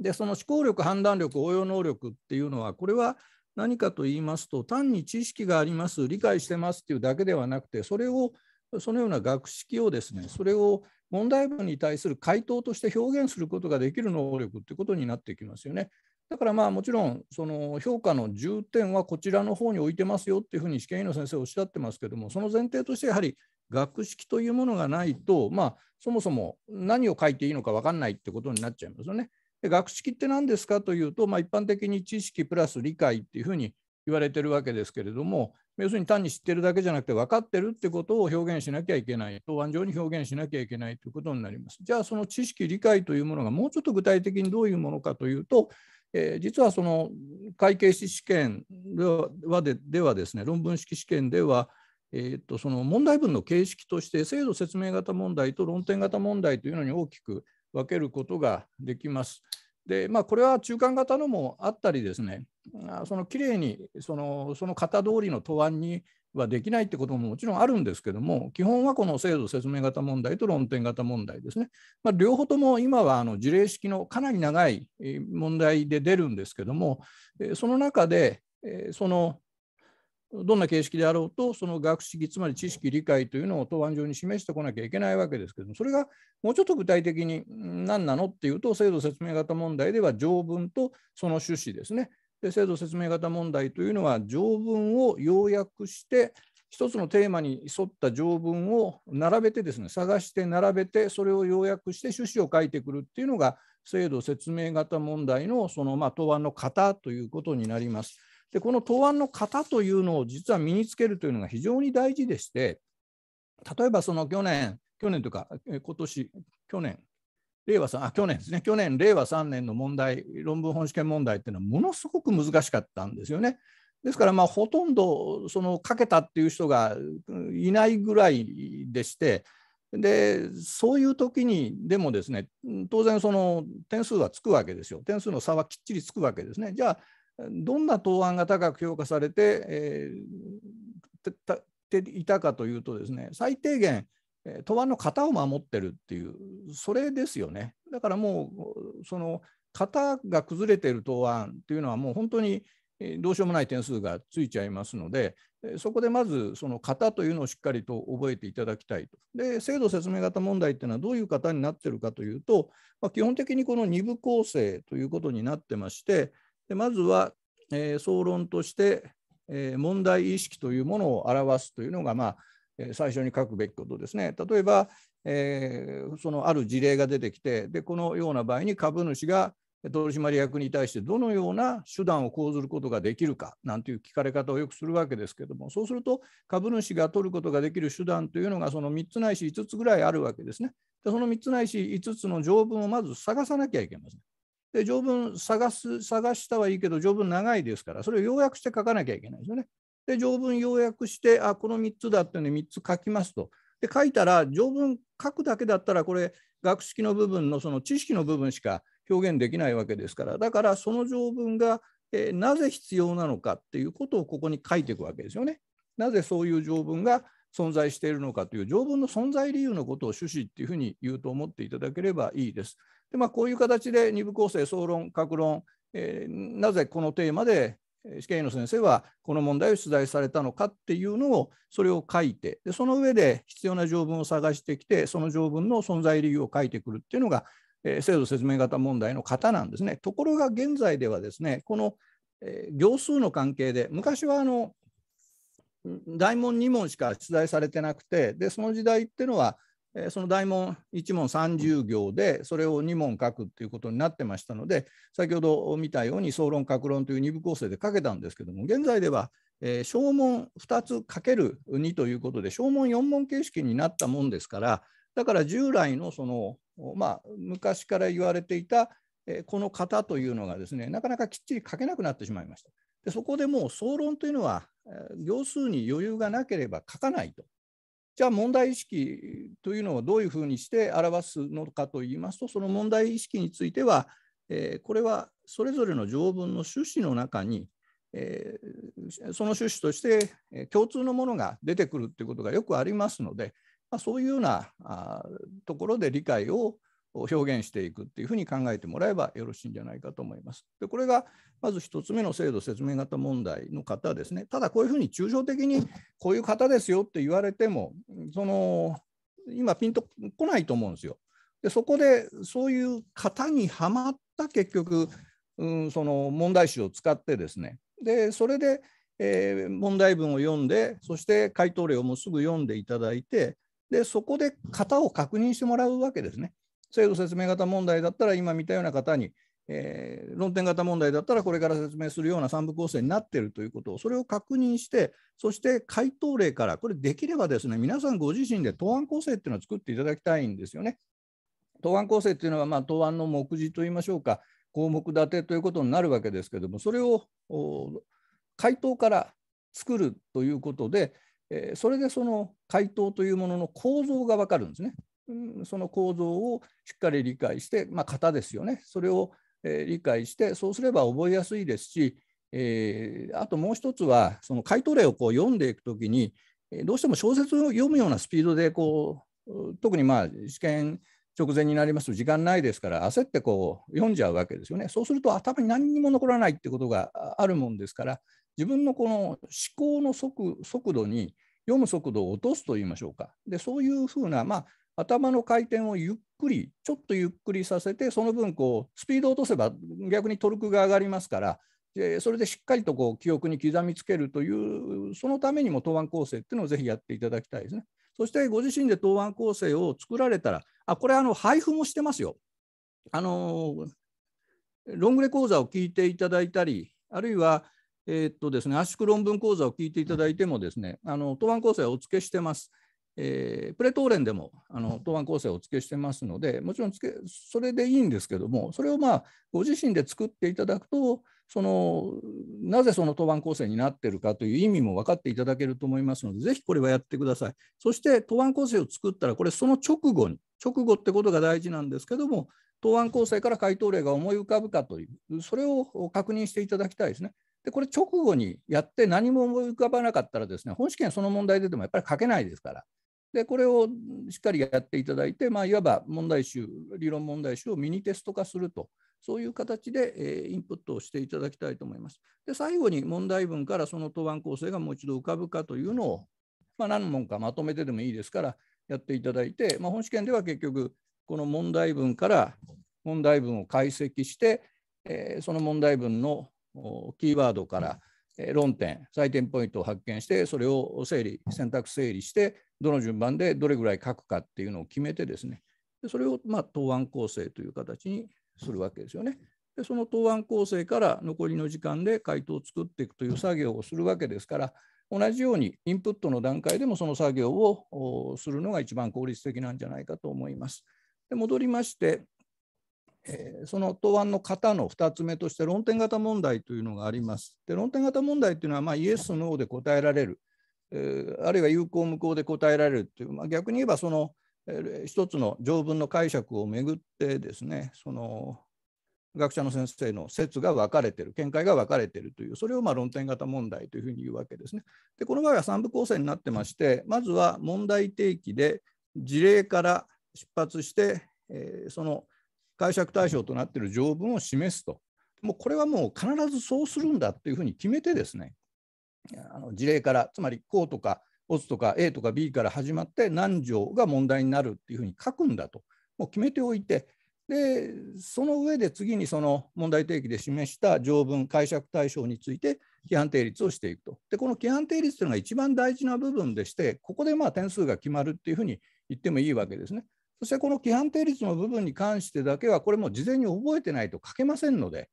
で、その思考力、判断力、応用能力っていうのは、これは何かと言いますと、単に知識があります、理解してますっていうだけではなくて、それを、そのような学識をですね、それを問題文に対する回答として表現することができる能力ってことになってきますよね。だからまあもちろんその評価の重点はこちらの方に置いてますよっていうふうに試験委員の先生おっしゃってますけどもその前提としてやはり学識というものがないとまあそもそも何を書いていいのか分かんないってことになっちゃいますよね。で学識って何ですかというと、まあ、一般的に知識プラス理解っていうふうに言われてるわけですけれども要するに単に知ってるだけじゃなくて分かってるってことを表現しなきゃいけない答案上に表現しなきゃいけないということになります。じゃあその知識理解というものがもうちょっと具体的にどういうものかというと、えー、実はその会計士試験ではですね論文式試験では、えー、とその問題文の形式として制度説明型問題と論点型問題というのに大きく分けることができます。でまあ、これは中間型のもあったりですねそのきれいにそのその型通りの答案にはできないってことももちろんあるんですけども基本はこの制度説明型問題と論点型問題ですね、まあ、両方とも今はあの事例式のかなり長い問題で出るんですけどもその中でそのどんな形式であろうとその学識つまり知識理解というのを答案上に示してこなきゃいけないわけですけどもそれがもうちょっと具体的に何なのっていうと制度説明型問題では条文とその趣旨ですねで制度説明型問題というのは条文を要約して一つのテーマに沿った条文を並べてですね探して並べてそれを要約して趣旨を書いてくるっていうのが制度説明型問題のそのまあ答案の型ということになります。でこの答案の型というのを実は身につけるというのが非常に大事でして例えばその去年去年というか今年去年令和3あ去年ですね、去年、令和3年の問題、論文本試験問題っていうのは、ものすごく難しかったんですよね。ですから、まあ、ほとんどそのかけたっていう人がいないぐらいでして、でそういう時にでもですね当然その点数はつくわけですよ点数の差はきっちりつくわけですねじゃあどんな答案が高く評価されてえー、ていたかというとですね最低限答案の型を守ってるっていうそれですよねだからもうその型が崩れてる答案っていうのはもう本当にどうしようもない点数がついちゃいますのでそこでまずその型というのをしっかりと覚えていただきたいと。で制度説明型問題っていうのはどういう型になってるかというと、まあ、基本的にこの2部構成ということになってましてでまずは、えー、総論として、えー、問題意識というものを表すというのがまあ最初に書くべきことですね。例えば、えー、そのある事例が出てきてでこのような場合に株主が取締役に対してどのような手段を講ずることができるかなんていう聞かれ方をよくするわけですけどもそうすると株主が取ることができる手段というのがその3つないし5つぐらいあるわけですね。でその3つないし5つの条文をまず探さなきゃいけません。で条文探す探したはいいけど条文長いですからそれを要約して書かなきゃいけないですよね。で条文要約してあこの3つだっていうので3つ書きますと。で書いたら条文書くだけだったらこれ学識の部分のその知識の部分しか表現できないわけですからだからその条文が、えー、なぜ必要なのかっていうことをここに書いていくわけですよね。なぜそういう条文が存在しているのかという条文の存在理由のことを趣旨っていうふうに言うと思っていただければいいです。でまあ、こういう形で二部構成、総論、各論、えー、なぜこのテーマで死刑の先生はこの問題を出題されたのかっていうのをそれを書いてでその上で必要な条文を探してきてその条文の存在理由を書いてくるっていうのが、えー、制度説明型問題の型なんですね。ところが現在ではですねこの、えー、行数の関係で昔はあの大問2問しか出題されてなくてでその時代っていうのはその大問1問30行でそれを2問書くということになってましたので先ほど見たように総論各論という2部構成で書けたんですけども現在では小問2つかける2ということで小問4問形式になったもんですからだから従来のそのまあ昔から言われていたこの型というのがですねなかなかきっちり書けなくなってしまいました。でそこでもう総論というのは行数に余裕がなければ書かないとじゃあ問題意識というのをどういうふうにして表すのかといいますとその問題意識については、えー、これはそれぞれの条文の趣旨の中に、えー、その趣旨として共通のものが出てくるということがよくありますので、まあ、そういうようなあところで理解を表現していくっていうふうに考えてもらえばよろしいんじゃないかと思います。でこれがまず1つ目の制度説明型問題の方ですね。ただこういうふうに抽象的にこういう方ですよって言われてもその今ピンとこないと思うんですよ。でそこでそういう型にはまった結局、うん、その問題集を使ってですねでそれで、えー、問題文を読んでそして回答例をもうすぐ読んでいただいてでそこで型を確認してもらうわけですね。制度説明型問題だったら今見たような方に、えー、論点型問題だったらこれから説明するような三部構成になっているということをそれを確認してそして回答例からこれできればですね皆さんご自身で答案構成っていうのを作っていただきたいんですよね。答案構成っていうのは、まあ、答案の目次といいましょうか項目立てということになるわけですけどもそれを回答から作るということで、えー、それでその回答というものの構造が分かるんですね。その構造をしっかり理解して、まあ、型ですよねそれを、理解してそうすれば覚えやすいですし、えー、あともう一つはその回答例をこう読んでいくときにどうしても小説を読むようなスピードでこう特にまあ試験直前になりますと時間ないですから焦ってこう読んじゃうわけですよねそうすると頭に何にも残らないってことがあるもんですから自分のこの思考の速度に読む速度を落とすと言いましょうかでそういうふうな、まあ、頭の回転をゆっくりちょっとゆっくりさせてその分こうスピードを落とせば逆にトルクが上がりますからそれでしっかりとこう記憶に刻みつけるというそのためにも答案構成っていうのをぜひやっていただきたいですね。そしてご自身で答案構成を作られたらあこれあの配布もしてますよ。あのロングレ講座を聞いていただいたりあるいはえー、っとですね、圧縮論文講座を聞いていただいてもですね、あの答案構成をお付けしてます。えー、プレトーレンでもあの答案構成をお付けしてますのでもちろんつけそれでいいんですけどもそれをまあご自身で作っていただくとそのなぜその答案構成になってるかという意味も分かっていただけると思いますのでぜひこれはやってくださいそして答案構成を作ったらこれその直後に直後ってことが大事なんですけども答案構成から回答例が思い浮かぶかというそれを確認していただきたいですねでこれ直後にやって何も思い浮かばなかったらですね本試験その問題出てもやっぱり書けないですからでこれをしっかりやっていただいて、まあ、いわば問題集理論問題集をミニテスト化するとそういう形で、えー、インプットをしていただきたいと思います。で最後に問題文からその答案構成がもう一度浮かぶかというのを、まあ、何問かまとめてでもいいですからやっていただいて、まあ、本試験では結局この問題文から問題文を解析して、えー、その問題文のキーワードから論点採点ポイントを発見してそれを整理選択整理してどの順番でどれぐらい書くかっていうのを決めてですねそれをまあ答案構成という形にするわけですよね。でその答案構成から残りの時間で回答を作っていくという作業をするわけですから同じようにインプットの段階でもその作業をするのが一番効率的なんじゃないかと思います。で戻りましてえその答案の型の2つ目として論点型問題というのがあります。で論点型問題というのは、まあ、イエス・ノーで答えられる、えー、あるいは有効無効で答えられるという、まあ、逆に言えばその、えー、一つの条文の解釈をめぐってですねその学者の先生の説が分かれてる見解が分かれてるというそれをま論点型問題というふうに言うわけですね。でこの場合は3部構成になってましてまずは問題提起で事例から出発して、えー、その解釈対象となっている条文を示すと、もうこれはもう必ずそうするんだというふうに決めてですね、あの事例から、つまりこうとか、オツとか A とか B から始まって何条が問題になるっていうふうに書くんだと、もう決めておいて、でその上で次にその問題提起で示した条文、解釈対象について規範定律をしていくと。で、この規範定律というのが一番大事な部分でして、ここでまあ点数が決まるっていうふうに言ってもいいわけですね。そしてこの規範定律の部分に関してだけは、これも事前に覚えてないと書けませんので、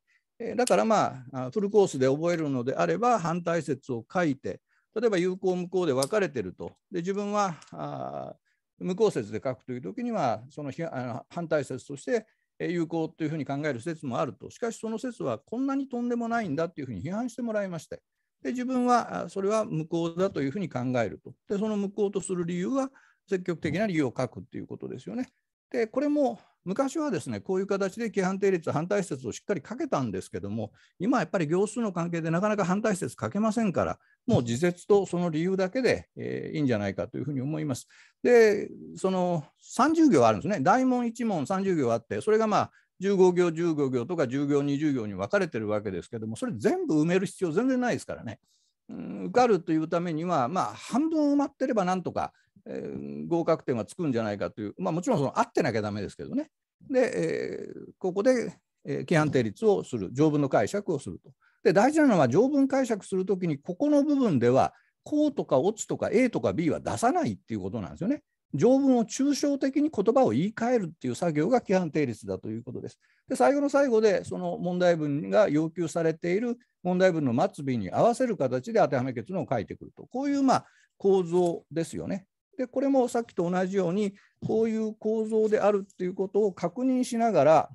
だからまあ、フルコースで覚えるのであれば、反対説を書いて、例えば有効無効で分かれてると、で自分はあ無効説で書くというときには、そのあの反対説として、有効というふうに考える説もあると、しかしその説はこんなにとんでもないんだというふうに批判してもらいまして、で自分はそれは無効だというふうに考えると、でその無効とする理由は、積極的な理由を書くっていうことですよね。でこれも昔はですねこういう形で規範定率反対施設をしっかり書けたんですけども今やっぱり行数の関係でなかなか反対施設書けませんからもう自説とその理由だけで、えー、いいんじゃないかというふうに思います。でその30行あるんですね大問1問30行あってそれがまあ15行15行とか10行20行に分かれてるわけですけどもそれ全部埋める必要全然ないですからね。受かるというためには、まあ、半分埋まってればなんとか、えー、合格点はつくんじゃないかという、まあ、もちろんその合ってなきゃだめですけどね。で、えー、ここで、えー、規範定律をする、条文の解釈をすると。で、大事なのは条文解釈するときに、ここの部分では、こうとか、落ちとか、A とか B は出さないっていうことなんですよね。条文を抽象的に言葉を言い換えるっていう作業が規範定律だということです。で最後の最後でその問題文が要求されている問題文の末尾に合わせる形で当てはめ結論を書いてくるとこういうまあ構造ですよね。でこれもさっきと同じようにこういう構造であるっていうことを確認しながら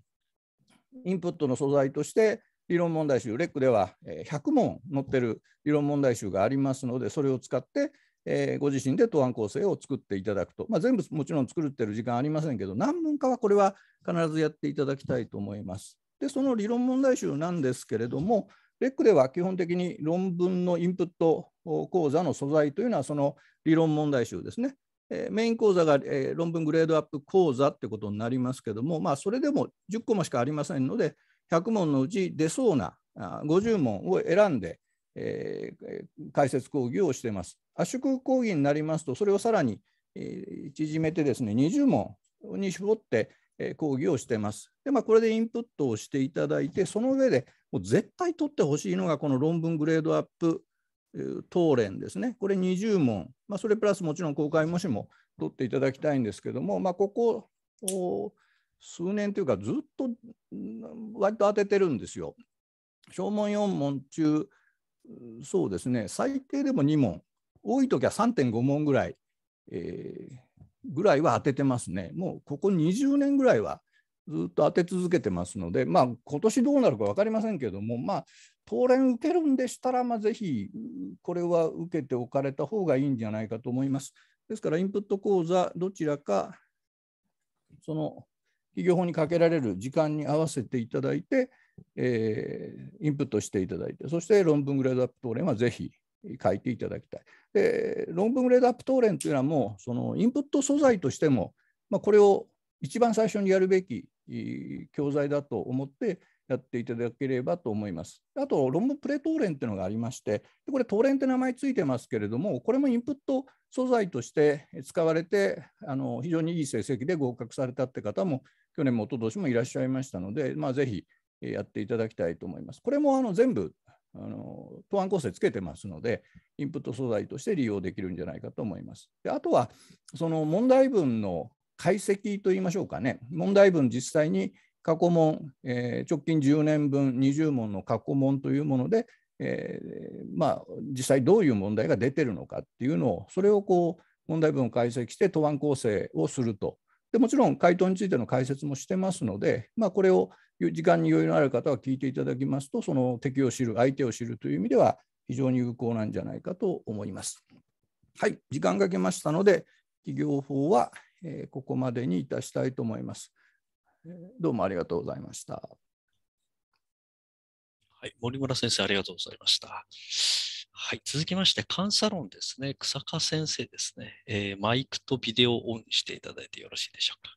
インプットの素材として理論問題集レックでは100問載ってる理論問題集がありますのでそれを使ってえー、ご自身で答案構成を作っていただくと、まあ、全部もちろん作ってる時間ありませんけど何分かはこれは必ずやっていただきたいと思います。でその理論問題集なんですけれどもレックでは基本的に論文のインプット講座の素材というのはその理論問題集ですね。えー、メイン講座が、えー、論文グレードアップ講座ってことになりますけども、まあ、それでも10個もしかありませんので100問のうち出そうなあ50問を選んで、えー、解説講義をしています。圧縮講義になりますと、それをさらに、え縮めてですね、20問に絞って、え講義をしてます。で、まあ、これでインプットをしていただいて、その上で、もう絶対取ってほしいのが、この論文グレードアップ、答練当連ですね、これ20問、まあ、それプラスもちろん公開模試も取っていただきたいんですけども、まあ、ここ数年というか、ずっと割と当ててるんですよ。小問4問中、そうですね、最低でも2問多い時は3.5問ぐらい、えー、ぐらいは当ててますね。もうここ20年ぐらいはずっと当て続けてますので、まあ、今年どうなるか分かりませんけれども、まあ、当連受けるんでしたら、まあ、ぜひこれは受けておかれた方がいいんじゃないかと思います。ですから、インプット講座、どちらか、その企業法にかけられる時間に合わせていただいて、えー、インプットしていただいて、そして論文グレードアップ当連はぜひ書いていただきたい。で論文レアップ討論というのはもうそのインプット素材としても、まあ、これを一番最初にやるべき教材だと思ってやっていただければと思います。あと論文プレ討連というのがありましてこれ討連って名前ついてますけれどもこれもインプット素材として使われてあの非常にいい成績で合格されたって方も去年も一昨年もいらっしゃいましたので、まあ、ぜひやっていただきたいと思います。これもあの全部あの答案構成つけてますので、インプット素材として利用できるんじゃないかと思います。であとは、その問題文の解析といいましょうかね、問題文実際に過去問、えー、直近10年分20問の過去問というもので、えー、まあ、実際どういう問題が出てるのかっていうのを、それをこう問題文を解析して答案構成をするとでもちろん回答についての解説もしてますので、まあ、これを時間に余裕のある方は聞いていただきますと、その敵を知る、相手を知るという意味では非常に有効なんじゃないかと思います。はい、時間がけましたので、企業法はここまでにいたしたいと思います。どうもありがとうございました。はい、森村先生、ありがとうございました。はい、続きまして、カンサロンですね、草加先生ですね、えー、マイクとビデオをオンしていただいてよろしいでしょうか。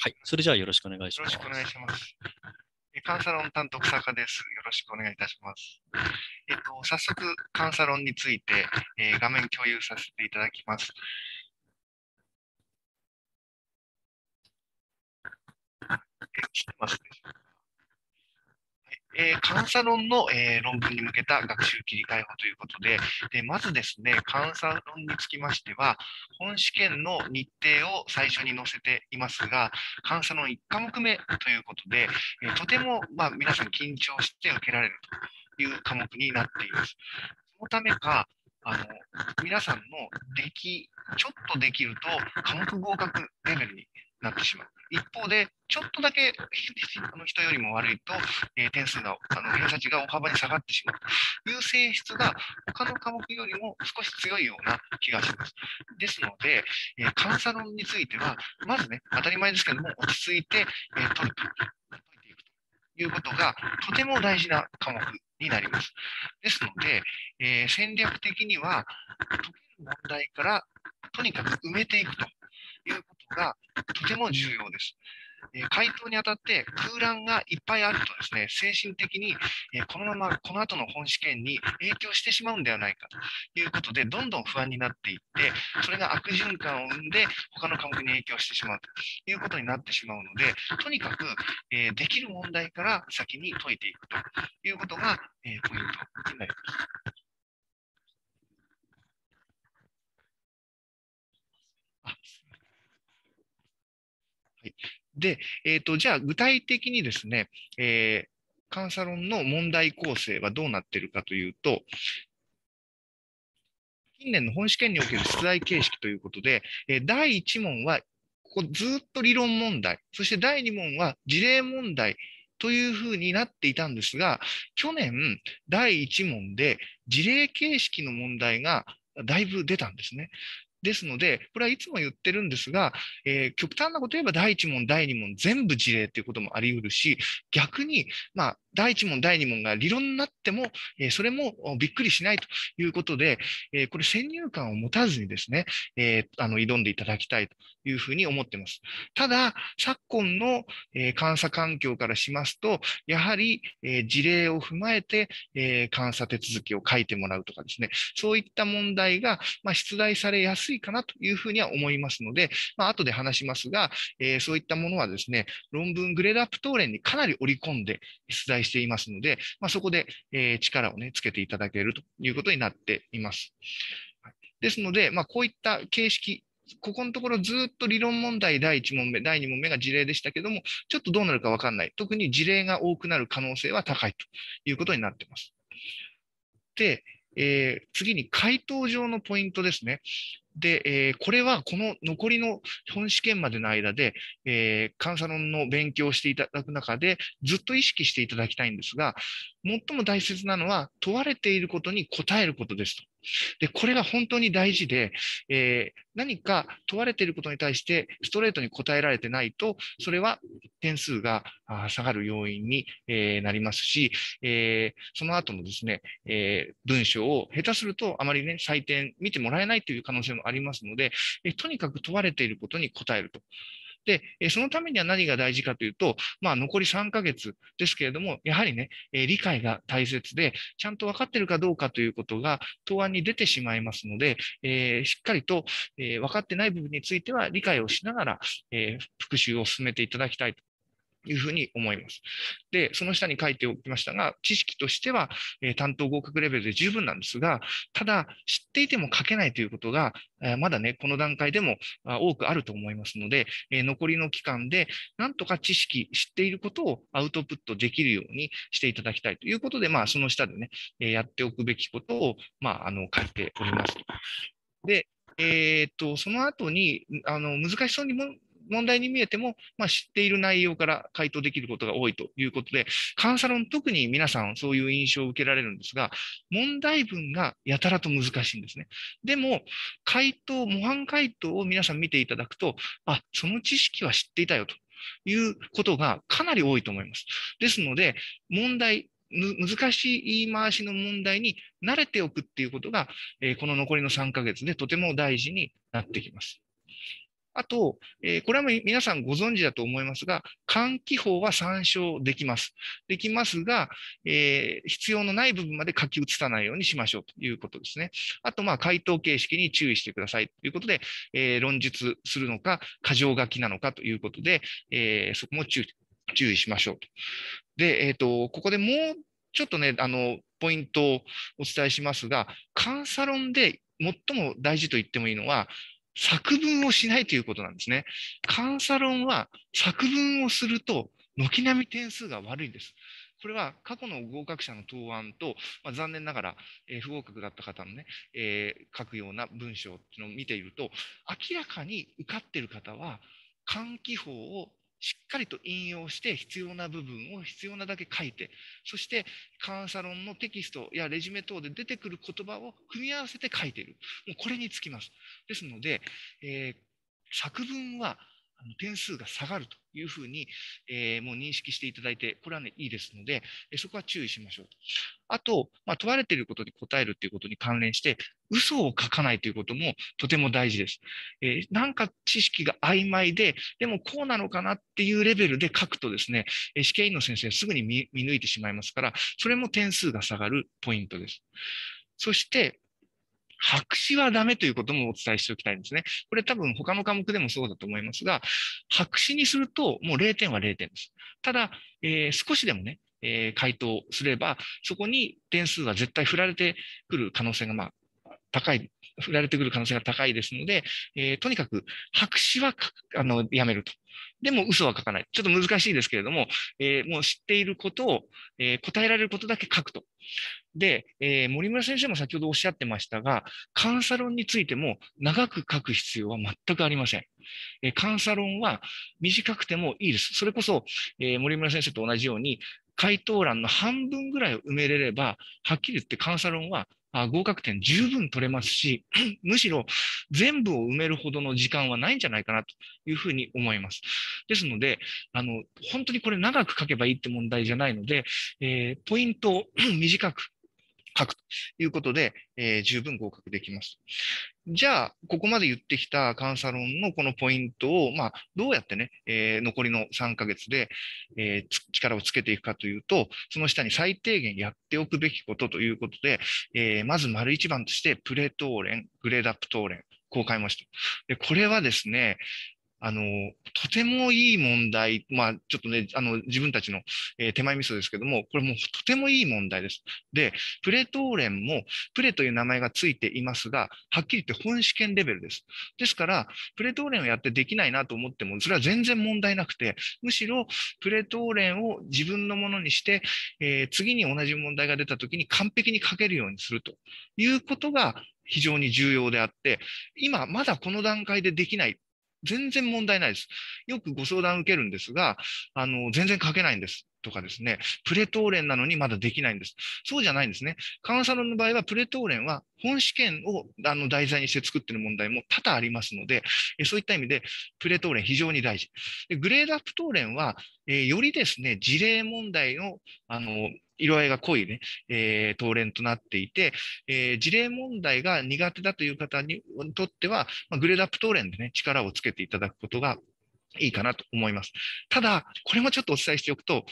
はい、それじゃあよろしくお願いします。よろしくお願いします。カンサロン担当草加です。よろしくお願いいたします。えっと、早速、カンサロンについて、えー、画面共有させていただきます。え、ってますでしょうかえー、カンサロンの、えー、論文に向けた学習切り替え法ということで、でまずですね、カンサロンにつきましては、本試験の日程を最初に載せていますが、カンサロン1科目目ということで、えー、とても、まあ、皆さん緊張して受けられるという科目になっています。そのためか、あの皆さんの出来、ちょっとできると科目合格レベルになってしまう。一方で、ちょっとだけあの人よりも悪いと、えー、点数が、あの偏差値が大幅に下がってしまうという性質が、他の科目よりも少し強いような気がします。ですので、えー、監査論については、まずね、当たり前ですけども、落ち着いて、えー、取るといくということが、とても大事な科目になります。ですので、えー、戦略的には、解ける問題からとにかく埋めていくというこがとても重要です。回答にあたって空欄がいっぱいあるとですね、精神的にこのままこの後の本試験に影響してしまうんではないかということで、どんどん不安になっていって、それが悪循環を生んで、他の科目に影響してしまうということになってしまうので、とにかくできる問題から先に解いていくということがポイントになります。はい、で、えーと、じゃあ具体的にですね、えー、カンサロンの問題構成はどうなっているかというと、近年の本試験における出題形式ということで、えー、第1問はここずっと理論問題、そして第2問は事例問題というふうになっていたんですが、去年、第1問で事例形式の問題がだいぶ出たんですね。ですので、これはいつも言ってるんですが、えー、極端なこと言えば第1問、第2問、全部事例ということもあり得るし、逆に、まあ、第1問、第2問が理論になっても、えそれもびっくりしないということで、えこれ、先入観を持たずにですね、えあの挑んでいただきたいというふうに思っています。ただ、昨今の、え監査環境からしますと、やはり、え事例を踏まえて、え監査手続きを書いてもらうとかですね、そういった問題が、ま出題されやすいかなというふうには思いますので、まあ後で話しますが、えそういったものはですね、論文グレードアップ等連にかなり織り込んで出題していますので、まあ、そこで、え力を、ね、つけていただけるということになっています。ですので、まあ、こういった形式ここのところずっと理論問題第1問目、第2問目が事例でしたけども、ちょっとどうなるか分かんない。特に事例が多くなる可能性は高いということになっています。で、えー、次に回答上のポイントですね。で、えー、これはこの残りの本試験までの間で、えー、監査論の勉強をしていただく中で、ずっと意識していただきたいんですが、最も大切なのは、問われていることに答えることですと。で、これが本当に大事で、えー、何か問われていることに対してストレートに答えられてないと、それは点数が下がる要因に、えー、なりますし、えー、その後のですね、え文章を下手するとあまりね、採点見てもらえないという可能性もありますので、えとにかく問われていることに答えると。で、そのためには何が大事かというと、まあ、残り3ヶ月ですけれども、やはりね、理解が大切で、ちゃんと分かっているかどうかということが答案に出てしまいますので、えー、しっかりと、えー、分かってない部分については理解をしながら、えー、復習を進めていただきたいというふうに思います。で、その下に書いておきましたが、知識としては、え担当合格レベルで十分なんですが、ただ、知っていても書けないということが、えまだね、この段階でも多くあると思いますので、え残りの期間で、なんとか知識、知っていることをアウトプットできるようにしていただきたいということで、まあ、その下でね、えやっておくべきことを、まあ、あの書いております。で、えーと、とその後にあの難しそうにも問題に見えても、まあ、知っている内容から回答できることが多いということで、カンサロン特に皆さんそういう印象を受けられるんですが、問題文がやたらと難しいんですね。でも、回答、模範回答を皆さん見ていただくと、あ、その知識は知っていたよと。いうことがかなり多いと思います。ですので、問題、難しい言い回しの問題に慣れておくっていうことが、えー、この残りの3ヶ月でとても大事になってきます。あと、えー、これはも皆さんご存知だと思いますが、換気法は参照できます。できますが、えー、必要のない部分まで書き写さないようにしましょうということですね。あと、まあ、回答形式に注意してくださいということで、えー、論述するのか、過剰書きなのかということで、えそこも注意しましょうと。で、えっ、と、ここでもうちょっとね、あの、ポイントをお伝えしますが、監査論で最も大事と言ってもいいのは、作文をしないということなんですね。監査論は作文をすると軒並み点数が悪いんです。これは過去の合格者の答案と、まあ、残念ながら、えー、不合格だった方のね、えー、書くような文章っていうのを見ていると、明らかに受かってる方は、換気法をしっかりと引用して必要な部分を必要なだけ書いてそしてカンサロンのテキストやレジュメ等で出てくる言葉を組み合わせて書いているもうこれにつきますですので、えー、作文は点数が下がるというふうに、えー、もう認識していただいて、これはね、いいですので、えそこは注意しましょうと。あと、まあ、問われていることに答えるということに関連して、嘘を書かないということもとても大事です。えー、なんか知識が曖昧で、でもこうなのかなっていうレベルで書くとですね、え試験員の先生はすぐに見抜いてしまいますから、それも点数が下がるポイントです。そして、白紙はダメということもお伝えしておきたいんですね。これ多分他の科目でもそうだと思いますが、白紙にするともう0点は0点です。ただ、えー、少しでもね、えー、回答すれば、そこに点数は絶対振られてくる可能性がまあ高い、振られてくる可能性が高いですので、えー、とにかく白紙はあのやめると。でも嘘は書かない。ちょっと難しいですけれども、えー、もう知っていることを、えー、答えられることだけ書くと。で、えー、森村先生も先ほどおっしゃってましたが、監査論についても長く書く必要は全くありません。えー、監査論は短くてもいいです。それこそ、えー、森村先生と同じように、回答欄の半分ぐらいを埋めれれば、はっきり言って監査論はあ合格点十分取れますし、むしろ全部を埋めるほどの時間はないんじゃないかなというふうに思います。ですので、あの、本当にこれ長く書けばいいって問題じゃないので、えー、ポイントを 短く書くということで、えー、十分合格できます。じゃあ、ここまで言ってきたカンサロンのこのポイントを、まあ、どうやってね、えー、残りの3ヶ月で、えー、力をつけていくかというと、その下に最低限やっておくべきことということで、えー、まず丸一番として、プレトーレン、グレードアップトーレン、公開ました。で、これはですね、あの、とてもいい問題、まあ、ちょっとね、あの、自分たちの、えー、手前味噌ですけども、これもとてもいい問題です。で、プレトーレンも、プレという名前がついていますが、はっきり言って本試験レベルです。ですから、プレトーレンをやってできないなと思っても、それは全然問題なくて、むしろ、プレトーレンを自分のものにして、えー、次に同じ問題が出た時に完璧に書けるようにするということが、非常に重要であって、今まだこの段階でできない全然問題ないです。よくご相談受けるんですが、あの、全然書けないんです。とかですね、プレトーレンなのにまだできないんです。そうじゃないんですね。カウンサロンの場合は、プレトーレンは本試験をあの題材にして作っている問題も多々ありますので、そういった意味で、プレトーレン非常に大事。でグレードアップトーレンは、えー、よりですね、事例問題のあの色合いが濃いね、えー、連となっていて、えー、事例問題が苦手だという方にとっては、まあ、グレードアップ東連でね、力をつけていただくことがいいかなと思います。ただ、これもちょっとお伝えしておくと、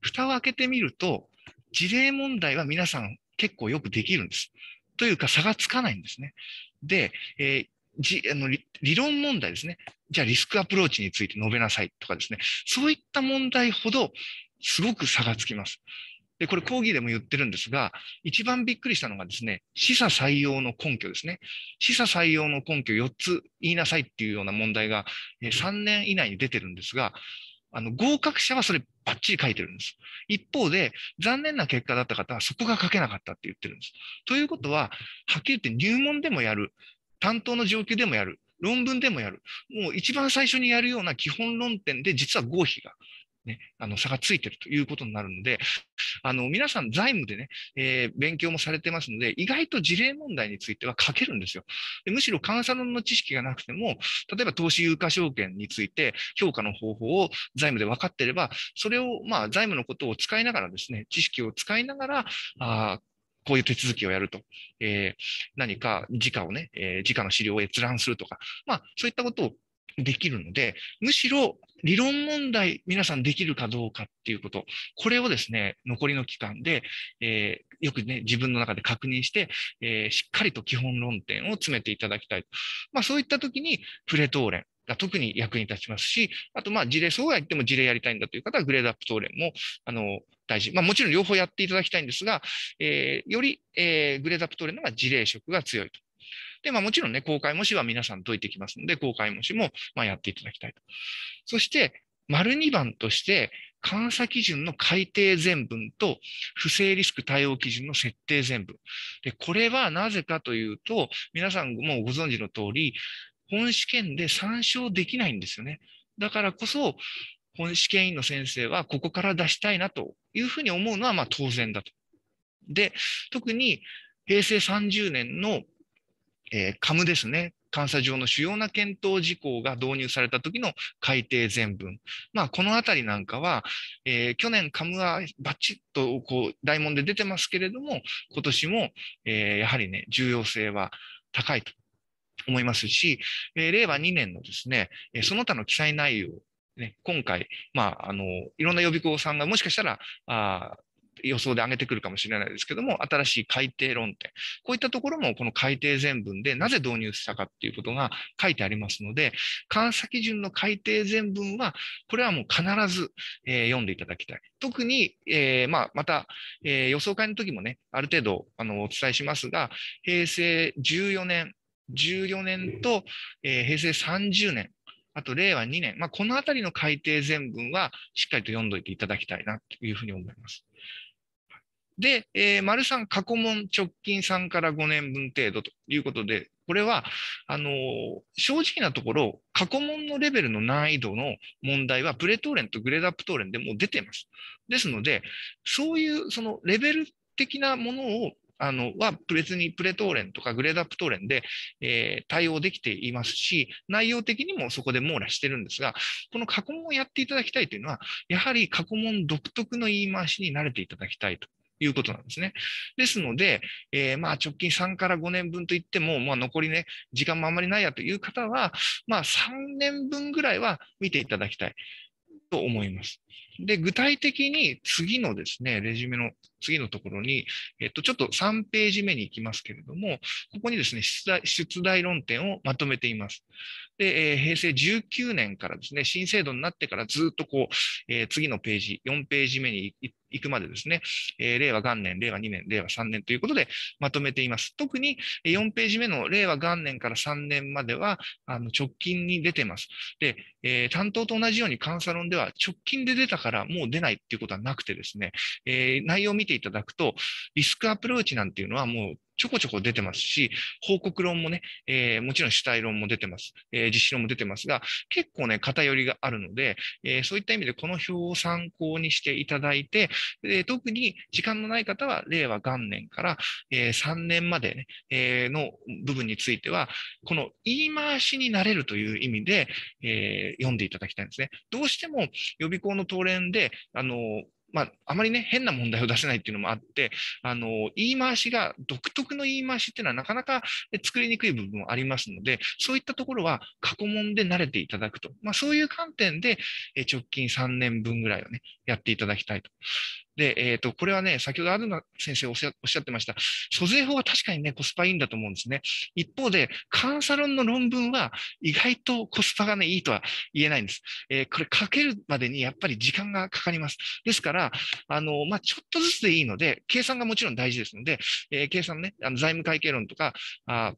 蓋を開けてみると、事例問題は皆さん結構よくできるんです。というか差がつかないんですね。で、えーじあの理論問題ですね。じゃあリスクアプローチについて述べなさいとかですね。そういった問題ほどすごく差がつきます。で、これ講義でも言ってるんですが、一番びっくりしたのがですね、示唆採用の根拠ですね。示唆採用の根拠4つ言いなさいっていうような問題が3年以内に出てるんですが、あの合格者はそればっちり書いてるんです。一方で、残念な結果だった方はそこが書けなかったって言ってるんです。ということは、はっきり言って入門でもやる、担当の上級でもやる、論文でもやる、もう一番最初にやるような基本論点で実は合否がね、あの差がついてるということになるので、あの皆さん財務でね、えー、勉強もされてますので、意外と事例問題については書けるんですよ。でむしろ監査論の知識がなくても、例えば投資有価証券について評価の方法を財務で分かっていれば、それを、まあ、財務のことを使いながらですね、知識を使いながら、あこういう手続きをやると、えー、何か時価をね、えー、時価の資料を閲覧するとか、まあ、そういったことをできるので、むしろ理論問題、皆さんできるかどうかっていうこと、これをですね、残りの期間で、えー、よくね、自分の中で確認して、えー、しっかりと基本論点を詰めていただきたい。まあ、そういった時に、プレトーレンが特に役に立ちますし、あと、まあ、事例、そうは言っても事例やりたいんだという方は、グレードアップトーレンも、あの、大事。まあ、もちろん両方やっていただきたいんですが、えー、より、えグレードアップトーレンの方が事例色が強いと。で、まあもちろんね、公開模試は皆さん解いてきますので、公開模試もまやっていただきたいと。そして、丸2番として、監査基準の改定全文と不正リスク対応基準の設定全文。で、これはなぜかというと、皆さんもご存知の通り、本試験で参照できないんですよね。だからこそ、本試験員の先生はここから出したいなというふうに思うのはまあ当然だと。で、特に平成30年のえー、カムですね、監査上の主要な検討事項が導入された時の改定全文、まあ、このあたりなんかは、えー、去年、カムはバッチッとこう大門で出てますけれども、今年も、えー、やはりね、重要性は高いと思いますし、えー、令和2年のですね、その他の記載内容、ね、今回、まああの、いろんな予備校さんがもしかしたら、あ予想で上げてくるかもしれないですけども、新しい改定論点、こういったところもこの改定全文でなぜ導入したかっていうことが書いてありますので、監査基準の改定全文は、これはもう必ず、えー、読んでいただきたい。特に、えーまあ、また、えー、予想会の時もね、ある程度あのお伝えしますが、平成14年、14年と、えー、平成30年、あと令和2年、まあ、このあたりの改定全文はしっかりと読んどいていただきたいなというふうに思います。で、えー、丸3過去問直近3から5年分程度ということで、これは、あのー、正直なところ、過去問のレベルの難易度の問題は、プレトーレンとグレードアップトーレンでもう出てます。ですので、そういうそのレベル的なものをあのは別にプレトーレンとかグレードアップトーレンで、えー、対応できていますし、内容的にもそこで網羅してるんですが、この過去問をやっていただきたいというのは、やはり過去問独特の言い回しに慣れていただきたいということなんですね。ですので、えー、まあ直近3から5年分といっても、まあ、残りね、時間もあまりないやという方は、まあ、3年分ぐらいは見ていただきたいと思います。で、具体的に次のですね、レジュメの次のところに、えっと、ちょっと3ページ目に行きますけれども、ここにですね、出題出題論点をまとめています。で、えー、平成19年からですね、新制度になってからずっとこう、えー、次のページ、4ページ目に行くまでですね、えー、令和元年、令和2年、令和3年ということでまとめています。特に4ページ目の令和元年から3年までは、あの直近に出てます。で、え担当と同じように監査論では直近で出たからからもう出ないっていうことはなくてですね、えー、内容を見ていただくと、リスクアプローチなんていうのはもうちょこちょこ出てますし、報告論もね、えー、もちろん主体論も出てます、えー、実施論も出てますが、結構ね、偏りがあるので、えー、そういった意味でこの表を参考にしていただいて、え特に時間のない方は令和元年から、え3年までね、えの部分については、この言い回しになれるという意味で、え読んでいただきたいんですね。どうしても予備校の当連で、あのまあ、あまりね、変な問題を出せないっていうのもあって、あの、言い回しが、独特の言い回しっていうのはなかなか作りにくい部分もありますので、そういったところは過去問で慣れていただくと。まあ、そういう観点で、直近3年分ぐらいをね、やっていただきたいと。で、えっ、ー、と、これはね、先ほどアるナ先生おっしゃってました、租税法は確かにね、コスパいいんだと思うんですね。一方で、監査論の論文は意外とコスパがね、いいとは言えないんです。えー、これ書けるまでにやっぱり時間がかかります。ですから、あの、まあ、ちょっとずつでいいので、計算がもちろん大事ですので、えー、計算ね、あの財務会計論とか、あ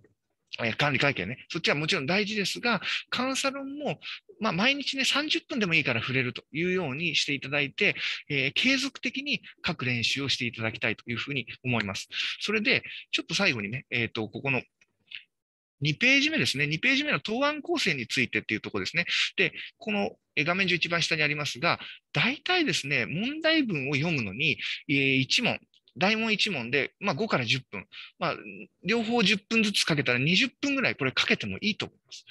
管理会計ね、そっちはもちろん大事ですが、カンサンも、まあ、毎日ね、30分でもいいから触れるというようにしていただいて、えー、継続的に各練習をしていただきたいというふうに思います。それで、ちょっと最後にね、えっ、ー、と、ここの2ページ目ですね。2ページ目の答案構成についてっていうところですね。で、この画面上一番下にありますが、大体ですね、問題文を読むのに、1問、大問1問で、まあ、5から10分、まあ、両方10分ずつかけたら20分ぐらいこれかけてもいいと思います。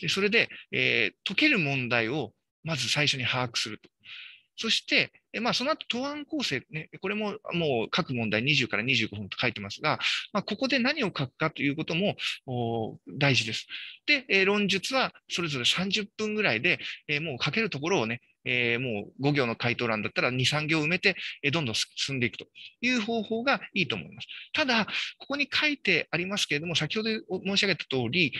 でそれで、えー、解ける問題をまず最初に把握すると。そして、まあ、その後、答案構成、ね、これももう各問題20から25分と書いてますが、まあ、ここで何を書くかということも大事です。で、え論述はそれぞれ30分ぐらいで、えもう書けるところをね、えー、もう5行の回答欄だったら2、3行埋めて、えどんどん進んでいくという方法がいいと思います。ただ、ここに書いてありますけれども、先ほど申し上げた通り、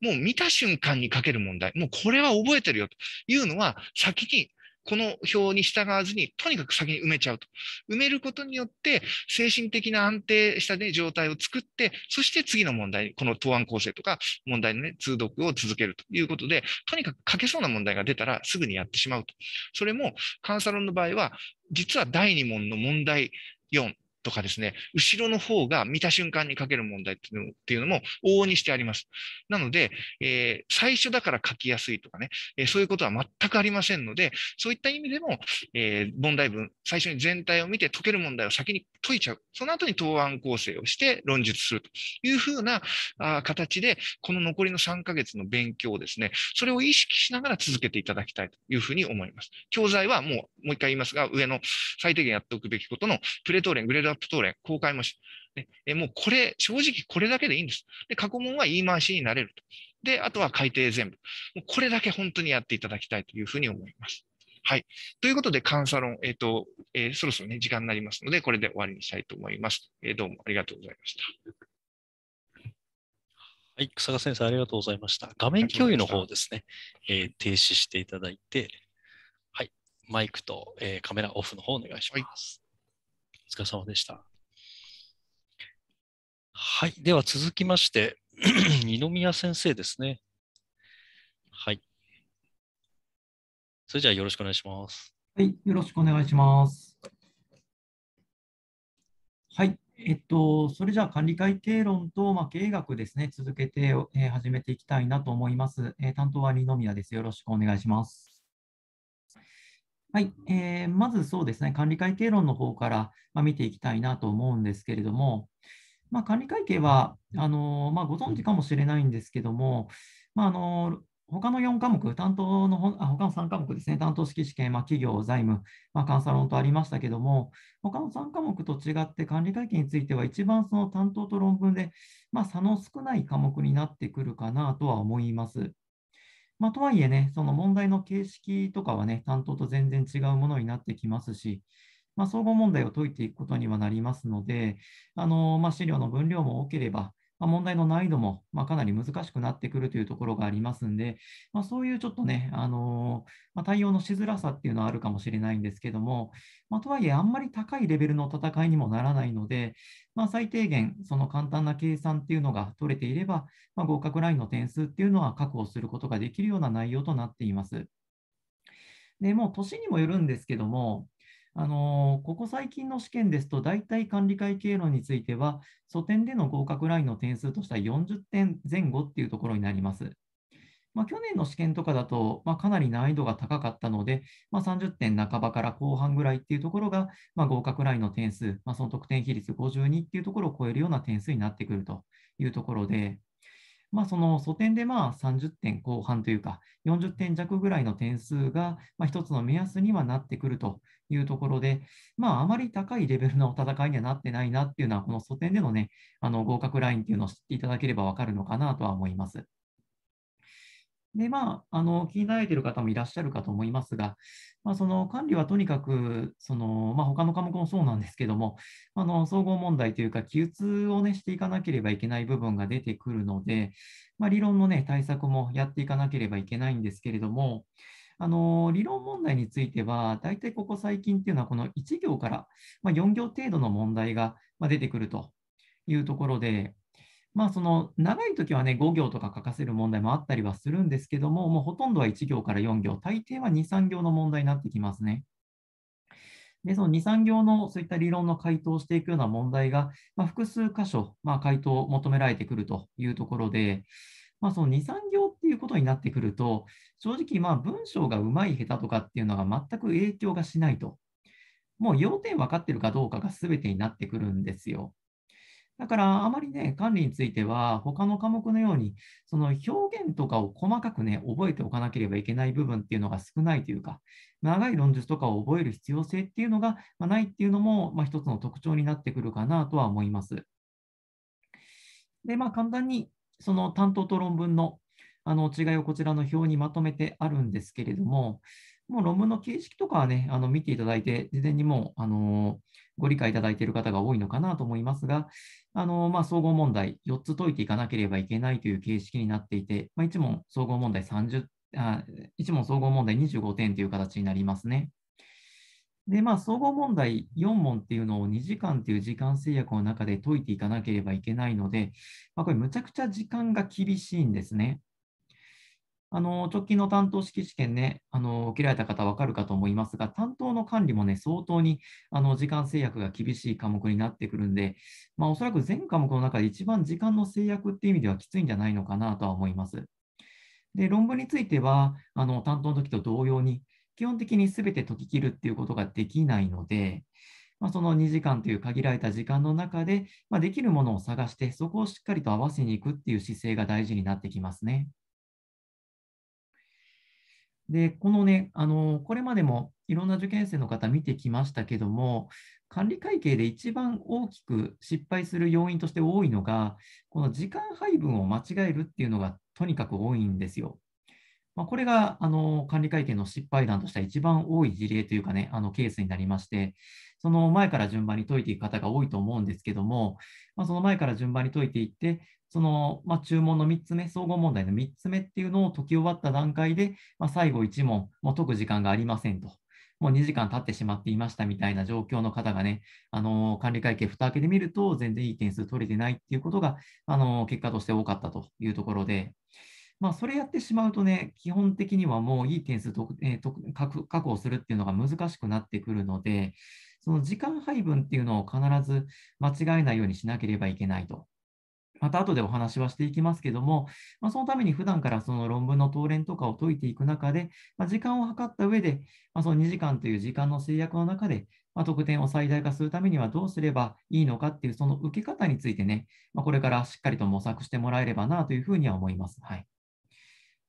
もう見た瞬間に書ける問題、もうこれは覚えてるよというのは、先にこの表に従わずに、とにかく先に埋めちゃうと。埋めることによって、精神的な安定した、ね、状態を作って、そして次の問題、この答案構成とか、問題の、ね、通読を続けるということで、とにかく書けそうな問題が出たらすぐにやってしまうと。それも、カンサロンの場合は、実は第2問の問題4とかですね、後ろの方が見た瞬間に書ける問題っていうのも往々にしてあります。なので、えー、最初だから書きやすいとかね、えー、そういうことは全くありませんので、そういった意味でも、えー、問題文、最初に全体を見て解ける問題を先に解いちゃう。その後に答案構成をして論述するというふうなあ形で、この残りの3ヶ月の勉強をですね、それを意識しながら続けていただきたいというふうに思います。教材はもう、もう一回言いますが、上の最低限やっておくべきことのプレトーレン、グレードアップ東連、公開もし、ね、えもうこれ、正直これだけでいいんです。で、過去問は言い回しになれると。で、あとは改定全部。もうこれだけ本当にやっていただきたいというふうに思います。はい。ということで、監査論、えっ、ー、と、えー、そろそろね、時間になりますので、これで終わりにしたいと思います。えー、どうもありがとうございました。はい、草賀先生、ありがとうございました。画面共有の方ですね、えー、停止していただいて、はい、マイクと、えー、カメラオフの方お願いします。はいお疲れ様でした。はい。では続きまして、二宮先生ですね。はい。それじゃあよろしくお願いします。はい。よろしくお願いします。はい。えっと、それじゃあ管理会計論と、まあ、経営学ですね、続けて、えー、始めていきたいなと思います。えー、担当は二宮です。よろしくお願いします。はい、えー、まずそうですね、管理会計論の方から、ま見ていきたいなと思うんですけれども、まあ、管理会計はあの、まあ、ご存知かもしれないんですけども、まあ、あの他の4科目、担当のあ他の3科目ですね、担当式試験、まあ、企業、財務、まあ、監査論とありましたけども、他の3科目と違って、管理会計については、一番その担当と論文で、まあ、差の少ない科目になってくるかなとは思います。まあ、とはいえね、その問題の形式とかはね、担当と全然違うものになってきますし、まあ、総合問題を解いていくことにはなりますので、あのまあ、資料の分量も多ければ、まあ、問題の難易度も、まあ、かなり難しくなってくるというところがありますんで、まあ、そういうちょっとね、あのま対応のしづらさっていうのはあるかもしれないんですけども、まとはいえ、あんまり高いレベルの戦いにもならないので、ま最低限、その簡単な計算っていうのが取れていれば、ま合格ラインの点数っていうのは確保することができるような内容となっています。でもう年にもよるんですけども、あのここ最近の試験ですと、大体管理会経路については、祖点での合格ラインの点数としては40点前後っていうところになります。まあ、去年の試験とかだと、まあ、かなり難易度が高かったので、まあ、30点半ばから後半ぐらいっていうところが、まあ、合格ラインの点数、まあ、その得点比率52っていうところを超えるような点数になってくるというところで、まあ、その素点でまあ30点後半というか、40点弱ぐらいの点数がまあ一つの目安にはなってくるというところで、まあ、あまり高いレベルの戦いにはなってないなっていうのは、この素点での,、ね、あの合格ラインっていうのを知っていただければ分かるのかなとは思います。で、まあ、あの、気になられている方もいらっしゃるかと思いますが、まあ、その管理はとにかく、その、まあ、他の科目もそうなんですけども、あの、総合問題というか、記述をね、していかなければいけない部分が出てくるので、まあ、理論のね、対策もやっていかなければいけないんですけれども、あの理論問題については、大体ここ最近っていうのは、この1行から、ま4行程度の問題が出てくるというところで、まあ、その長い時はね5行とか書かせる問題もあったりはするんですけども、もうほとんどは1行から4行、大抵は2、3行の問題になってきますね。で、その2、3行のそういった理論の回答をしていくような問題が、まあ、複数箇所、まあ、回答を求められてくるというところで、まあ、その2、3行っていうことになってくると、正直、まあ文章がうまい下手とかっていうのが全く影響がしないと。もう要点分かってるかどうかが全てになってくるんですよ。だからあまりね、管理については、他の科目のように、その表現とかを細かくね、覚えておかなければいけない部分っていうのが少ないというか、長い論述とかを覚える必要性っていうのがないっていうのも、まあ、一つの特徴になってくるかなとは思います。で、まあ、簡単にその担当と論文のあの違いをこちらの表にまとめてあるんですけれども、もう論文の形式とかはね、あの見ていただいて、事前にもう、あのーご理解いただいている方が多いのかなと思いますが、あのまあ、総合問題4つ解いていかなければいけないという形式になっていて、まあ、1問総合問題30あ、1問総合問題25点という形になりますね。で、まあ、総合問題4問っていうのを2時間という時間制約の中で解いていかなければいけないので、まあ、これ、むちゃくちゃ時間が厳しいんですね。あの直近の担当式試験ね、あの受けられた方分かるかと思いますが、担当の管理もね、相当にあの時間制約が厳しい科目になってくるんで、まあ、おそらく全科目の中で一番時間の制約っていう意味ではきついんじゃないのかなとは思います。で論文については、あの担当の時と同様に、基本的に全て解き切るっていうことができないので、まあ、その2時間という限られた時間の中で、まあ、できるものを探して、そこをしっかりと合わせにいくっていう姿勢が大事になってきますね。で、このね、あのこれまでもいろんな受験生の方見てきましたけども、管理会計で一番大きく失敗する要因として多いのが、この時間配分を間違えるっていうのがとにかく多いんですよ。まあ、これがあの管理会計の失敗談としては一番多い事例というかね、あのケースになりまして、その前から順番に解いていく方が多いと思うんですけども、まあ、その前から順番に解いていって、その、まあ、注文の3つ目、総合問題の3つ目っていうのを解き終わった段階で、まあ、最後1問、もう解く時間がありませんと。もう2時間経ってしまっていましたみたいな状況の方がね、あの管理会計、蓋開けてみると、全然いい点数取れてないっていうことが、あの結果として多かったというところで、まあ、それやってしまうとね、基本的にはもういい点数と、えー、と確保するっていうのが難しくなってくるので、その時間配分っていうのを必ず間違えないようにしなければいけないと。また後でお話はしていきますけども、まあ、そのために普段からその論文の答練とかを解いていく中で、まあ、時間を計った上で、まあ、その2時間という時間の制約の中で、ま得点を最大化するためにはどうすればいいのかっていうその受け方についてね、まこれからしっかりと模索してもらえればなというふうには思います。はい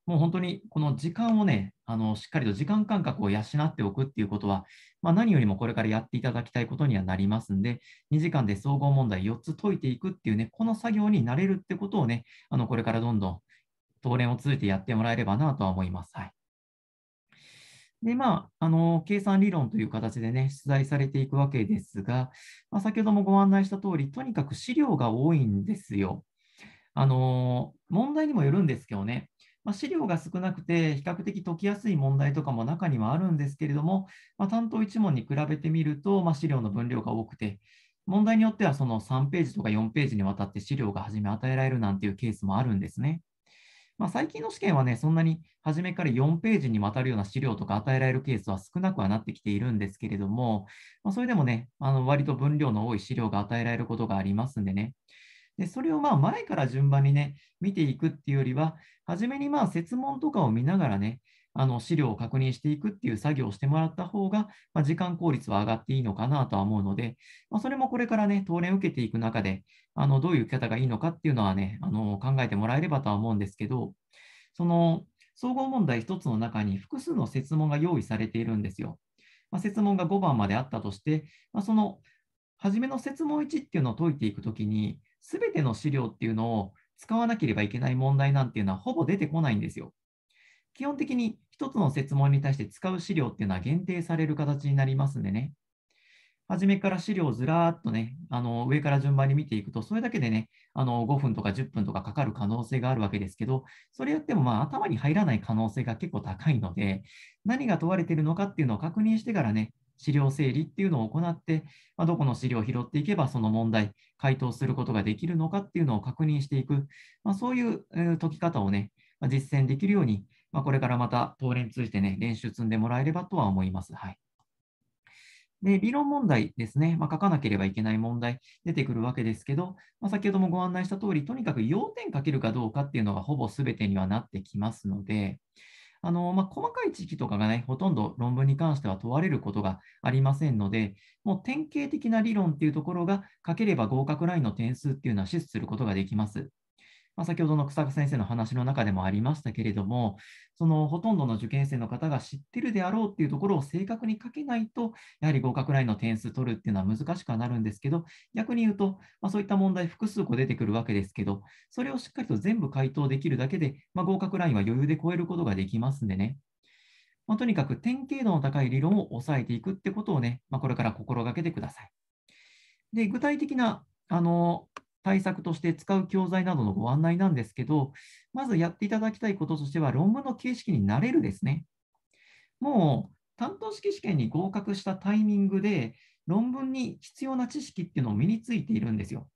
もう本当にこの時間をね、あのしっかりと時間感覚を養っておくっていうことは、まあ、何よりもこれからやっていただきたいことにはなりますんで、2時間で総合問題4つ解いていくっていうね、この作業になれるってことをね、あのこれからどんどん当連を通じてやってもらえればなとは思います。はいで、まあ、あの、計算理論という形でね、出題されていくわけですが、まあ、先ほどもご案内した通り、とにかく資料が多いんですよ。あの、問題にもよるんですけどね、まあ、資料が少なくて、比較的解きやすい問題とかも中にはあるんですけれども、まあ、担当1問に比べてみると、まあ、資料の分量が多くて、問題によってはその3ページとか4ページにわたって資料が初め与えられるなんていうケースもあるんですね。まあ、最近の試験はね、そんなに初めから4ページにわたるような資料とか与えられるケースは少なくはなってきているんですけれども、まあ、それでもね、あの割と分量の多い資料が与えられることがありますんでね、でそれをまあ前から順番にね、見ていくっていうよりは、初めにまあ設問とかを見ながらね、あの資料を確認していくっていう作業をしてもらった方が、まあ、時間効率は上がっていいのかなとは思うので、まあ、それもこれからね、当連受けていく中で、あのどういう受け方がいいのかっていうのはね、あの考えてもらえればとは思うんですけど、その総合問題1つの中に複数の設問が用意されているんですよ。まあ、設問が5番まであったとして、まあ、その初めの設問1っていうのを解いていくときに、全ての資料っていうのを使わなければいけない問題なんていうのはほぼ出てこないんですよ。基本的に1つの設問に対して使う資料っていうのは限定される形になりますんでね。初めから資料をずらーっとね、あの上から順番に見ていくと、それだけでね、あの5分とか10分とかかかる可能性があるわけですけど、それやってもまあ頭に入らない可能性が結構高いので、何が問われているのかっていうのを確認してからね、資料整理っていうのを行って、まあ、どこの資料を拾っていけばその問題、回答することができるのかっていうのを確認していく、まあ、そういう解き方をね、まあ、実践できるように、まこれからまた東連通じてね、練習積んでもらえればとは思います。はい。で、理論問題ですね。ま書かなければいけない問題出てくるわけですけど、ま先ほどもご案内した通り、とにかく要点書けるかどうかっていうのがほぼ全てにはなってきますので、あのまあ、細かい知識とかがね、ほとんど論文に関しては問われることがありませんので、もう典型的な理論っていうところが、書ければ合格ラインの点数っていうのは支出することができます。まあ、先ほどの草加先生の話の中でもありましたけれども、そのほとんどの受験生の方が知ってるであろうっていうところを正確に書けないと、やはり合格ラインの点数取るっていうのは難しくはなるんですけど、逆に言うと、まあ、そういった問題複数個出てくるわけですけど、それをしっかりと全部回答できるだけで、まあ、合格ラインは余裕で超えることができますんでね。まあ、とにかく典型度の高い理論を抑えていくってことをね、まあ、これから心がけてください。で具体的なあの対策として使う教材などのご案内なんですけど、まずやっていただきたいこととしては、論文の形式になれるですね。もう担当式試験に合格したタイミングで、論文に必要な知識っていうのを身についているんですよ。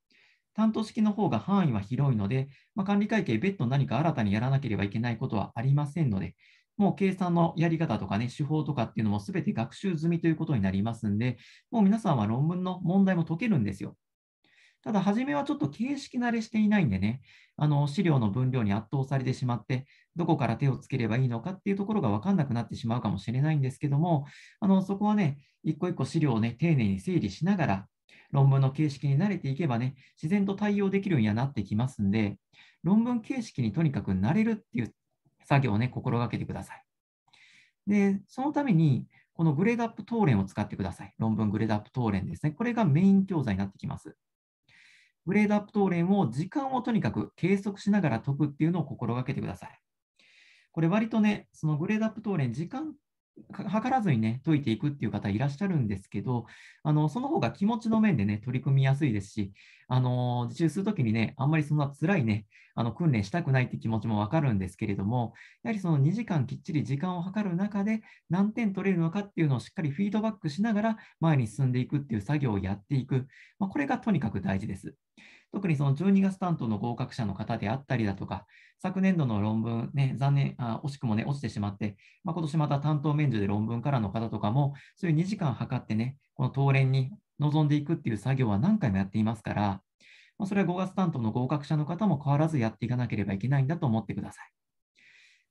担当式の方が範囲は広いので、まあ、管理会計、別途何か新たにやらなければいけないことはありませんので、もう計算のやり方とかね、手法とかっていうのもすべて学習済みということになりますんで、もう皆さんは論文の問題も解けるんですよ。ただ、初めはちょっと形式慣れしていないんでね、あの資料の分量に圧倒されてしまって、どこから手をつければいいのかっていうところが分かんなくなってしまうかもしれないんですけども、あのそこはね、一個一個資料をね、丁寧に整理しながら、論文の形式に慣れていけばね、自然と対応できるようにはなってきますんで、論文形式にとにかく慣れるっていう作業をね、心がけてください。で、そのために、このグレードアップ等連を使ってください。論文グレードアップ等連ですね。これがメイン教材になってきます。グレードアップトーレンを時間をとにかく計測しながら解くっていうのを心がけてください。これ割とね、そのグレードアップトーレン、時間図らずにね、解いていくっていう方いらっしゃるんですけど、あの、その方が気持ちの面でね、取り組みやすいですし、あの、受注するときにね、あんまりそんな辛いね、あの、訓練したくないって気持ちもわかるんですけれども、やはりその2時間きっちり時間を計る中で、何点取れるのかっていうのをしっかりフィードバックしながら前に進んでいくっていう作業をやっていく。まあ、これがとにかく大事です。特にその12月担当の合格者の方であったりだとか、昨年度の論文、ね、残念あ、惜しくも、ね、落ちてしまって、まあ、今年また担当免除で論文からの方とかも、そういう2時間測ってね、この当連に臨んでいくっていう作業は何回もやっていますから、まあ、それは5月担当の合格者の方も変わらずやっていかなければいけないんだと思ってください。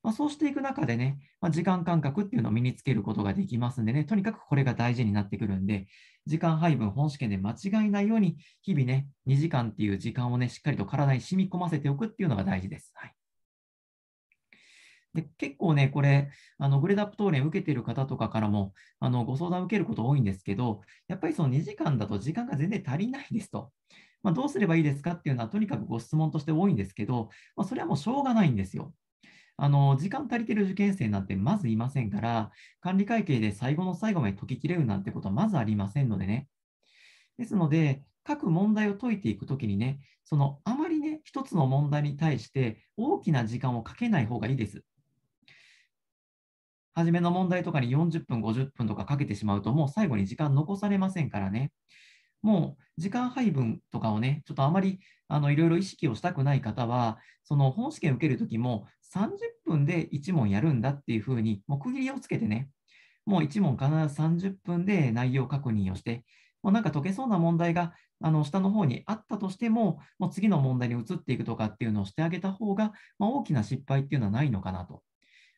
まあ、そうしていく中でね、まあ、時間感覚っていうのを身につけることができますんでね、とにかくこれが大事になってくるんで、時間配分、本試験で間違いないように、日々ね、2時間っていう時間をね、しっかりと体に染み込ませておくっていうのが大事です。はいで結構ね、これ、あのグレードアップ討論受けてる方とかからもあのご相談受けること多いんですけど、やっぱりその2時間だと時間が全然足りないですと。まあ、どうすればいいですかっていうのは、とにかくご質問として多いんですけど、まあ、それはもうしょうがないんですよ。あの、時間足りてる受験生なんてまずいませんから、管理会計で最後の最後まで解ききれるなんてことはまずありませんのでね。ですので、各問題を解いていくときにね、そのあまりね、一つの問題に対して大きな時間をかけない方がいいです。初めの問題とかに40分、50分とかかけてしまうと、もう最後に時間残されませんからね。もう時間配分とかをね、ちょっとあまりあのいろいろ意識をしたくない方は、その本試験受けるときも30分で1問やるんだっていうふうに、もう区切りをつけてね、もう1問必ず30分で内容確認をして、もうなんか解けそうな問題があの下の方にあったとしても、もう次の問題に移っていくとかっていうのをしてあげた方が、まあ、大きな失敗っていうのはないのかなと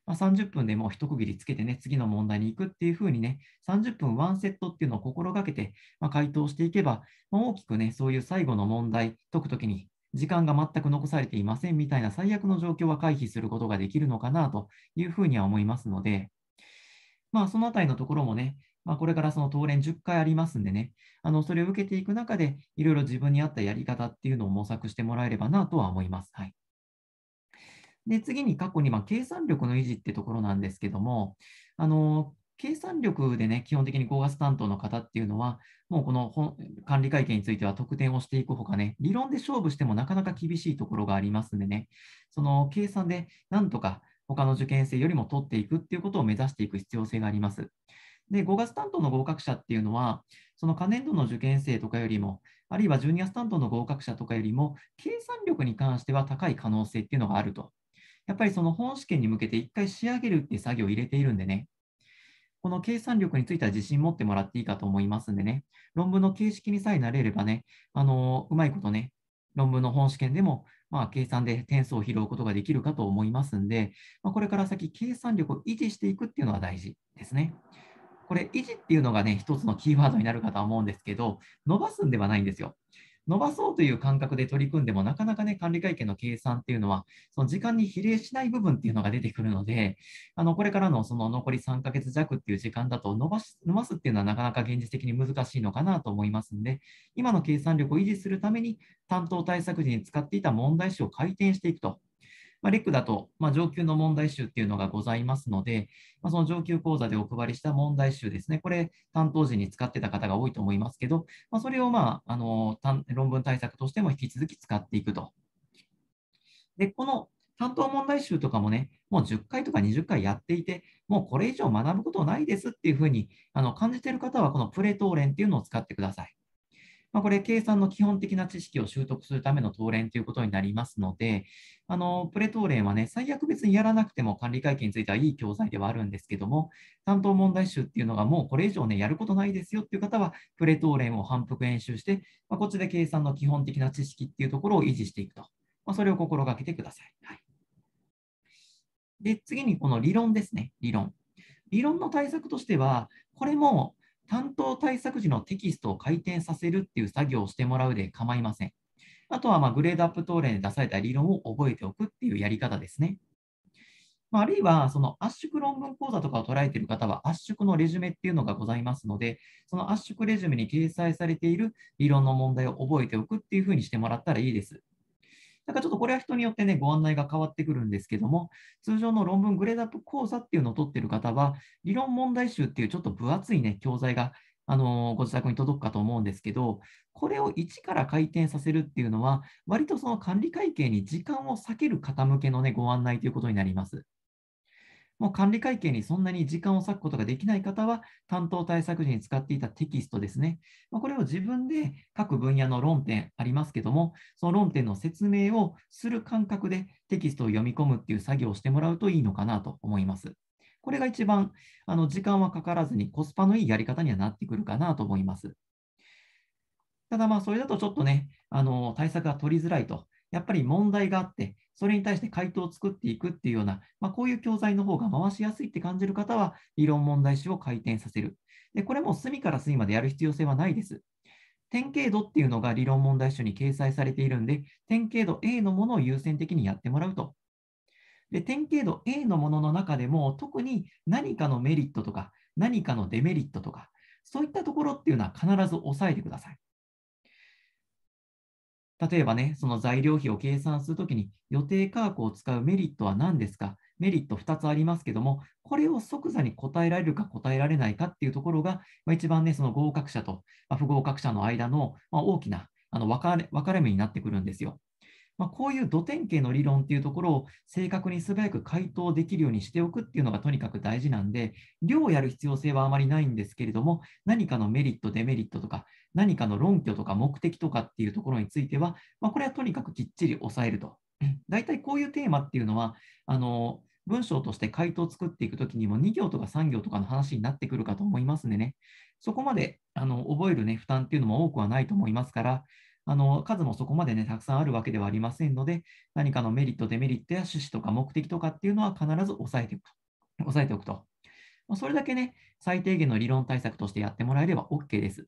まあ、30分でもう一区切りつけてね、次の問題に行くっていうふうにね、30分ワンセットっていうのを心がけて、まあ、回答していけば、まあ、大きくね、そういう最後の問題解くときに、時間が全く残されていませんみたいな最悪の状況は回避することができるのかなというふうには思いますので、まあ、そのあたりのところもね、まあ、これからその当連10回ありますんでね、あのそれを受けていく中で、いろいろ自分に合ったやり方っていうのを模索してもらえればなとは思います。はいで、次に過去に、ま計算力の維持ってところなんですけども、あの、計算力でね、基本的に5月担当の方っていうのは、もうこの管理会計については得点をしていくほかね、理論で勝負してもなかなか厳しいところがありますんでね、その計算でなんとか他の受験生よりも取っていくっていうことを目指していく必要性があります。で、5月担当の合格者っていうのは、その過年度の受験生とかよりも、あるいは12月担当の合格者とかよりも、計算力に関しては高い可能性っていうのがあるとやっぱりその本試験に向けて1回仕上げるっていう作業を入れているんでね、この計算力については自信持ってもらっていいかと思いますんでね、論文の形式にさえなれればね、あのうまいことね、論文の本試験でも、まあ、計算で点数を拾うことができるかと思いますんで、まあ、これから先、計算力を維持していくっていうのは大事ですね。これ、維持っていうのがね、一つのキーワードになるかとは思うんですけど、伸ばすんではないんですよ。伸ばそうという感覚で取り組んでも、なかなかね、管理会計の計算っていうのは、その時間に比例しない部分っていうのが出てくるので、あのこれからのその残り3ヶ月弱っていう時間だと伸ばし、伸ばすっていうのはなかなか現実的に難しいのかなと思いますんで、今の計算力を維持するために、担当対策時に使っていた問題集を回転していくと。まあ、レックだと、まあ、上級の問題集っていうのがございますので、まあ、その上級講座でお配りした問題集ですね、これ、担当時に使ってた方が多いと思いますけど、まあ、それを、まあ、あの論文対策としても引き続き使っていくと。で、この担当問題集とかもね、もう10回とか20回やっていて、もうこれ以上学ぶことないですっていうふうにあの感じている方は、このプレトーレンっていうのを使ってください。まあ、これ、計算の基本的な知識を習得するための答練ということになりますので、あのプレ答練はね、最悪別にやらなくても管理会計についてはいい教材ではあるんですけども、担当問題集っていうのがもうこれ以上ね、やることないですよっていう方は、プレレンを反復演習して、まあ、こっちで計算の基本的な知識っていうところを維持していくと、まあ、それを心がけてください。はいで、次にこの理論ですね、理論。理論の対策としては、これも担当対策時のテキストを回転させるっていう作業をしてもらうで構いません。あとはまグレードアップ等例で出された理論を覚えておくっていうやり方ですね。まあ、るいは、その圧縮論文講座とかを捉えている方は、圧縮のレジュメっていうのがございますので、その圧縮レジュメに掲載されている理論の問題を覚えておくっていうふうにしてもらったらいいです。なんかちょっとこれは人によってね、ご案内が変わってくるんですけども、通常の論文グレードアップ講座っていうのを取ってる方は、理論問題集っていうちょっと分厚いね、教材があのご自宅に届くかと思うんですけど、これを1から回転させるっていうのは、割とその管理会計に時間を避ける方向けの、ね、ご案内ということになります。もう管理会計にそんなに時間を割くことができない方は、担当対策時に使っていたテキストですね。まこれを自分で各分野の論点ありますけども、その論点の説明をする感覚でテキストを読み込むっていう作業をしてもらうといいのかなと思います。これが一番あの時間はかからずにコスパのいいやり方にはなってくるかなと思います。ただまあそれだとちょっとね、あの対策が取りづらいと、やっぱり問題があって、それに対して回答を作っていくっていうような、まあ、こういう教材の方が回しやすいって感じる方は、理論問題集を回転させる。でこれも隅から隅までやる必要性はないです。典型度っていうのが理論問題集に掲載されているんで、典型度 A のものを優先的にやってもらうと。で典型度 A のものの中でも、特に何かのメリットとか、何かのデメリットとか、そういったところっていうのは必ず押さえてください。例えばね、その材料費を計算するときに予定価格を使うメリットは何ですかメリット2つありますけども、これを即座に答えられるか答えられないかっていうところが、まあ、一番ね、その合格者と不合格者の間の大きなあの分かれ分かれ目になってくるんですよ。まあ、こういう土典型の理論っていうところを正確に素早く回答できるようにしておくっていうのがとにかく大事なんで、量をやる必要性はあまりないんですけれども、何かのメリット、デメリットとか、何かの論拠とか目的とかっていうところについては、まあ、これはとにかくきっちり抑えると。大体こういうテーマっていうのは、あの文章として回答を作っていくときにも2行とか3行とかの話になってくるかと思いますんでね、そこまであの覚える、ね、負担っていうのも多くはないと思いますから、あの数もそこまでね、たくさんあるわけではありませんので、何かのメリット、デメリットや趣旨とか目的とかっていうのは必ず押さえておくと。抑えておくと。それだけね、最低限の理論対策としてやってもらえれば OK です。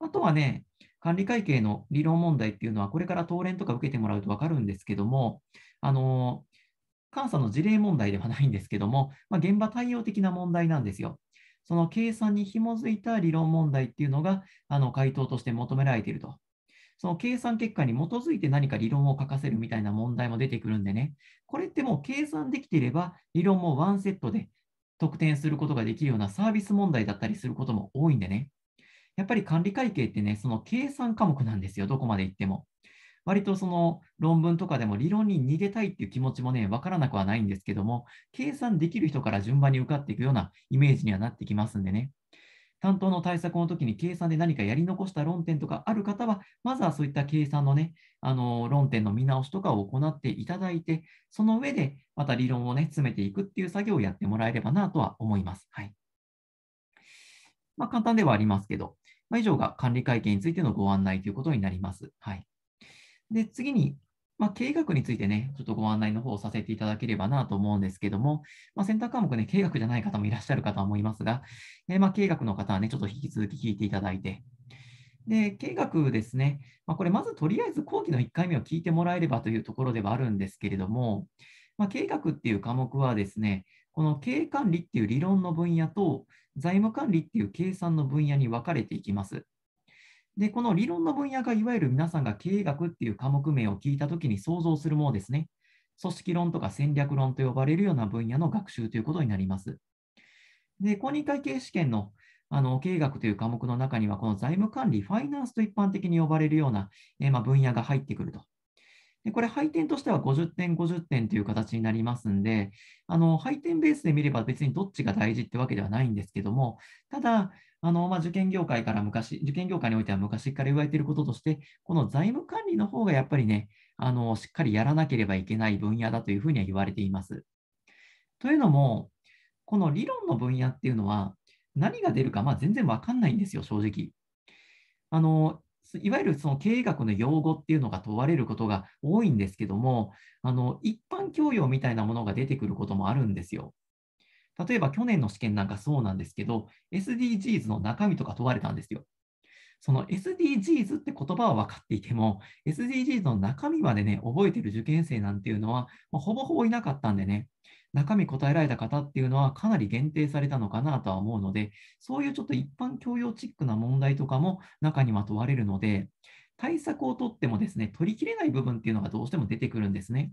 あとはね、管理会計の理論問題っていうのは、これから当連とか受けてもらうと分かるんですけども、あの、監査の事例問題ではないんですけども、まあ、現場対応的な問題なんですよ。その計算に紐づいた理論問題っていうのが、あの回答として求められているとその計算結果に基づいて何か理論を書かせるみたいな問題も出てくるんでね、これってもう計算できていれば、理論もワンセットで得点することができるようなサービス問題だったりすることも多いんでね、やっぱり管理会計ってね、その計算科目なんですよ、どこまで行っても。割とその論文とかでも理論に逃げたいっていう気持ちもね、わからなくはないんですけども、計算できる人から順番に受かっていくようなイメージにはなってきますんでね。担当の対策の時に計算で何かやり残した論点とかある方は、まずはそういった計算のね、あの論点の見直しとかを行っていただいて、その上でまた理論をね、詰めていくっていう作業をやってもらえればなとは思います。はい。まあ、簡単ではありますけど、まあ、以上が管理会計についてのご案内ということになります。はい。で、次に、まあ、経営学についてね、ちょっとご案内の方をさせていただければなと思うんですけども、まあ、選択科目ね、経営学じゃない方もいらっしゃるかと思いますが、えー、まあ、経営学の方はね、ちょっと引き続き聞いていただいて、で、経営学ですね、まあ、これまずとりあえず講義の1回目を聞いてもらえればというところではあるんですけれども、まあ、経営学っていう科目はですね、この経営管理っていう理論の分野と、財務管理っていう計算の分野に分かれていきます。で、この理論の分野がいわゆる皆さんが経営学っていう科目名を聞いたときに想像するものですね。組織論とか戦略論と呼ばれるような分野の学習ということになります。で、公認会計試験のあの経営学という科目の中には、この財務管理、ファイナンスと一般的に呼ばれるような、えまあ、分野が入ってくると。でこれ、配点としては50点、50点という形になりますんで、あの配点ベースで見れば別にどっちが大事ってわけではないんですけども、ただ、あのまあ、受験業界から昔、受験業界においては昔から言われていることとして、この財務管理の方がやっぱりね、あのしっかりやらなければいけない分野だというふうには言われています。というのも、この理論の分野っていうのは、何が出るか、まあ、全然わかんないんですよ、正直。あのいわゆるその経営学の用語っていうのが問われることが多いんですけども、あの一般教養みたいなものが出てくることもあるんですよ。例えば去年の試験なんかそうなんですけど、SDGs の中身とか問われたんですよ。その SDGs って言葉は分かっていても、SDGs の中身までね、覚えてる受験生なんていうのは、まあ、ほぼほぼいなかったんでね、中身答えられた方っていうのはかなり限定されたのかなとは思うので、そういうちょっと一般教養チックな問題とかも中には問われるので、対策をとってもですね、取りきれない部分っていうのがどうしても出てくるんですね。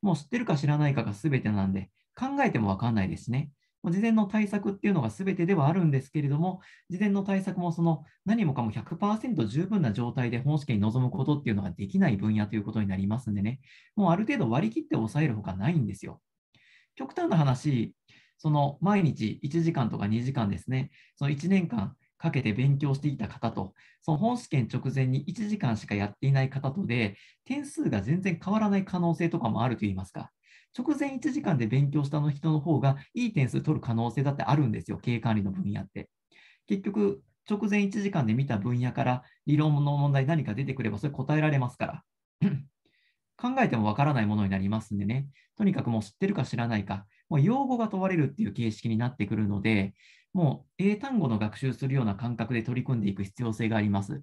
もう知ってるか知らないかが全てなんで、考えてもわかんないですね。事前の対策っていうのが全てではあるんですけれども、事前の対策もその何もかも100%十分な状態で本試験に臨むことっていうのができない分野ということになりますんでね、もうある程度割り切って抑えるほかないんですよ。極端な話、その毎日1時間とか2時間ですね、その1年間かけて勉強していた方と、その本試験直前に1時間しかやっていない方とで、点数が全然変わらない可能性とかもあるといいますか。直前1時間で勉強したの人の方がいい点数取る可能性だってあるんですよ、経営管理の分野って。結局、直前1時間で見た分野から理論の問題何か出てくればそれ答えられますから。考えてもわからないものになりますんでね、とにかくもう知ってるか知らないか、もう用語が問われるっていう形式になってくるので、もう英単語の学習するような感覚で取り組んでいく必要性があります。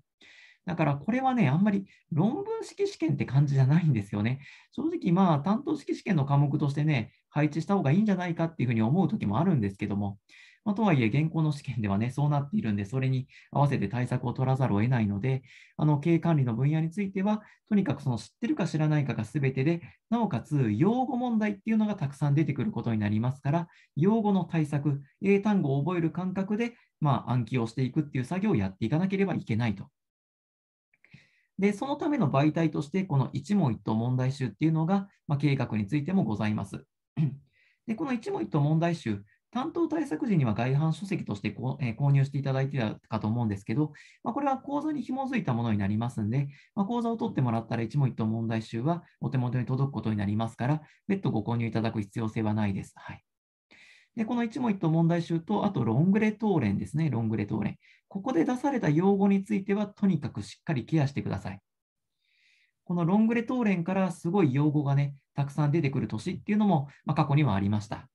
だからこれはね、あんまり論文式試験って感じじゃないんですよね。正直まあ担当式試験の科目としてね、配置した方がいいんじゃないかっていうふうに思う時もあるんですけども、まあ、とはいえ現行の試験ではね、そうなっているんで、それに合わせて対策を取らざるを得ないので、あの経営管理の分野については、とにかくその知ってるか知らないかが全てで、なおかつ用語問題っていうのがたくさん出てくることになりますから、用語の対策、英単語を覚える感覚で、まあ、暗記をしていくっていう作業をやっていかなければいけないとで、そのための媒体として、この一問一答問題集っていうのが、まあ、経についてもございます。で、この一問一答問題集、担当対策時には外反書籍としてこ、えー、購入していただいてたかと思うんですけど、まあ、これは講座に紐づいたものになりますんで、まあ、講座を取ってもらったら一問一答問題集はお手元に届くことになりますから、別途ご購入いただく必要性はないです。はい。で、この一問一答問題集と、あとロングレ答練ですね、ロングレ答練。ここで出された用語については、とにかくしっかりケアしてください。このロングレ答練からすごい用語がね、たくさん出てくる年っていうのも、まあ、過去にはありました。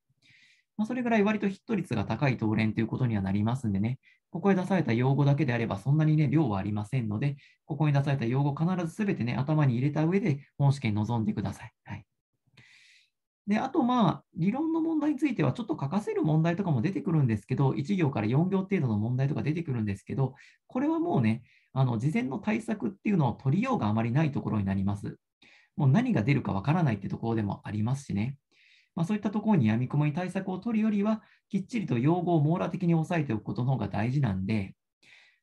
まあ、それぐらい割とヒット率が高い答練ということにはなりますんでね、ここへ出された用語だけであればそんなにね、量はありませんので、ここに出された用語必ずすべてね、頭に入れた上で本試験に臨んでください。はい。で、あと、まあ、理論の問題については、ちょっと書かせる問題とかも出てくるんですけど、1行から4行程度の問題とか出てくるんですけど、これはもうね、あの事前の対策っていうのを取りようがあまりないところになります。もう何が出るかわからないってところでもありますしね。まあ、そういったところにやみくもに対策を取るよりは、きっちりと用語を網羅的に押さえておくことの方が大事なんで、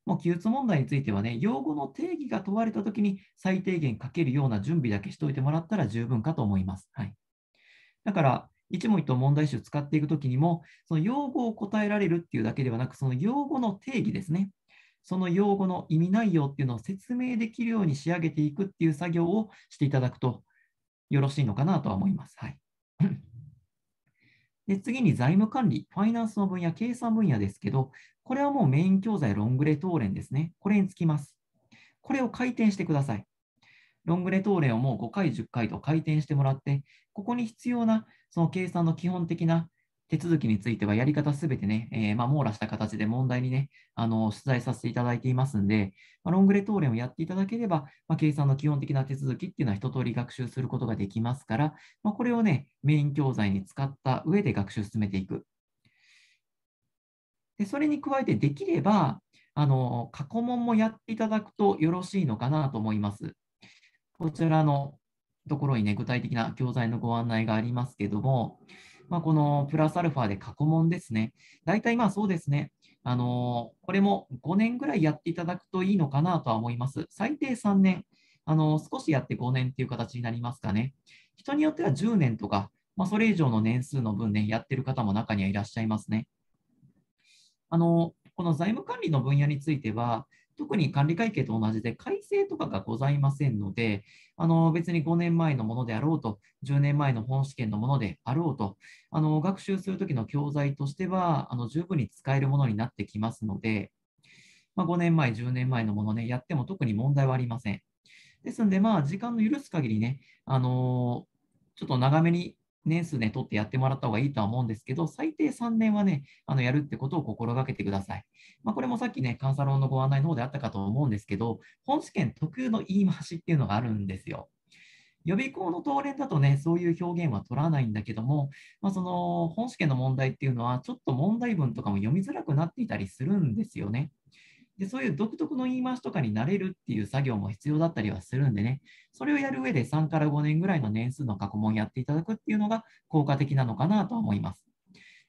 もう記述問題についてはね、用語の定義が問われたときに最低限書けるような準備だけしておいてもらったら十分かと思います。はいだから、一問一答問題集を使っていくときにも、その用語を答えられるっていうだけではなく、その用語の定義ですね。その用語の意味内容っていうのを説明できるように仕上げていくっていう作業をしていただくとよろしいのかなとは思います。はい。で次に財務管理、ファイナンスの分野、計算分野ですけど、これはもうメイン教材ロングレートーレンですね。これにつきます。これを回転してください。ロングレトーレをもう5回、10回と回転してもらって、ここに必要なその計算の基本的な手続きについてはやり方すべてね、えー、まあ網羅した形で問題にね、あの出題させていただいていますんで、まあ、ロングレトーレンをやっていただければ、まあ、計算の基本的な手続きっていうのは一通り学習することができますから、まあ、これをね、メイン教材に使った上で学習進めていく。でそれに加えてできれば、あの過去問もやっていただくとよろしいのかなと思います。こちらのところにね、具体的な教材のご案内がありますけども、まあ、このプラスアルファで過去問ですね。大体まあそうですね。あのこれも5年ぐらいやっていただくといいのかなとは思います。最低3年、あの少しやって5年っていう形になりますかね。人によっては10年とか、まあ、それ以上の年数の分ね、やってる方も中にはいらっしゃいますね。あのこの財務管理の分野については、特に管理会計と同じで改正とかがございませんので、あの別に5年前のものであろうと、10年前の本試験のものであろうと、あの学習するときの教材としてはあの十分に使えるものになってきますので、まあ、5年前、10年前のものね、やっても特に問題はありません。ですので、まあ、時間の許す限りね、あのちょっと長めに年数ね、取ってやってもらった方がいいとは思うんですけど、最低3年はね、あのやるってことを心がけてください。まあ、これもさっきね、監査論のご案内の方であったかと思うんですけど、本試験特有の言い回しっていうのがあるんですよ。予備校の当連だとね、そういう表現は取らないんだけども、まあ、その本試験の問題っていうのは、ちょっと問題文とかも読みづらくなっていたりするんですよね。で、そういう独特の言い回しとかに慣れるっていう作業も必要だったりはするんでね、それをやる上で3から5年ぐらいの年数の過去問やっていただくっていうのが効果的なのかなとは思います。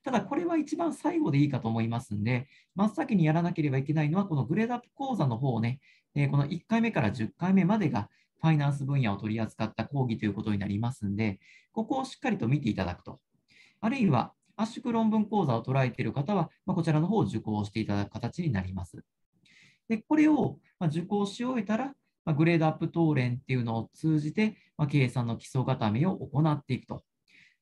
ただ、これは一番最後でいいかと思いますんで、真っ先にやらなければいけないのは、このグレードアップ講座の方をね、えこの1回目から10回目までが、ファイナンス分野を取り扱った講義ということになりますんで、ここをしっかりと見ていただくと。あるいは、圧縮論文講座を捉えている方は、まこちらの方を受講していただく形になります。でこれを受講し終えたら、グレードアップ等連っていうのを通じて、計算の基礎固めを行っていくと。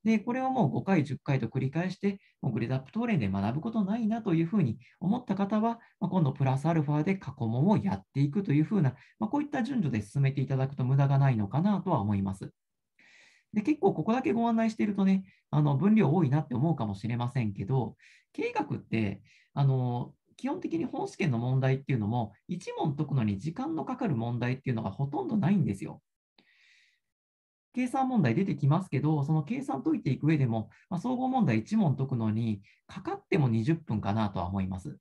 で、これをもう5回、10回と繰り返して、もうグレードアップレ連で学ぶことないなというふうに思った方は、今度プラスアルファで過去問をやっていくというふうな、まこういった順序で進めていただくと無駄がないのかなとは思います。で結構ここだけご案内しているとね、あの分量多いなって思うかもしれませんけど、経営学ってあの基本的に本試験の問題っていうのも、1問解くのに時間のかかる問題っていうのがほとんどないんですよ。計算問題出てきますけど、その計算解いていく上でも、まあ、総合問題1問解くのに、かかっても20分かなとは思います。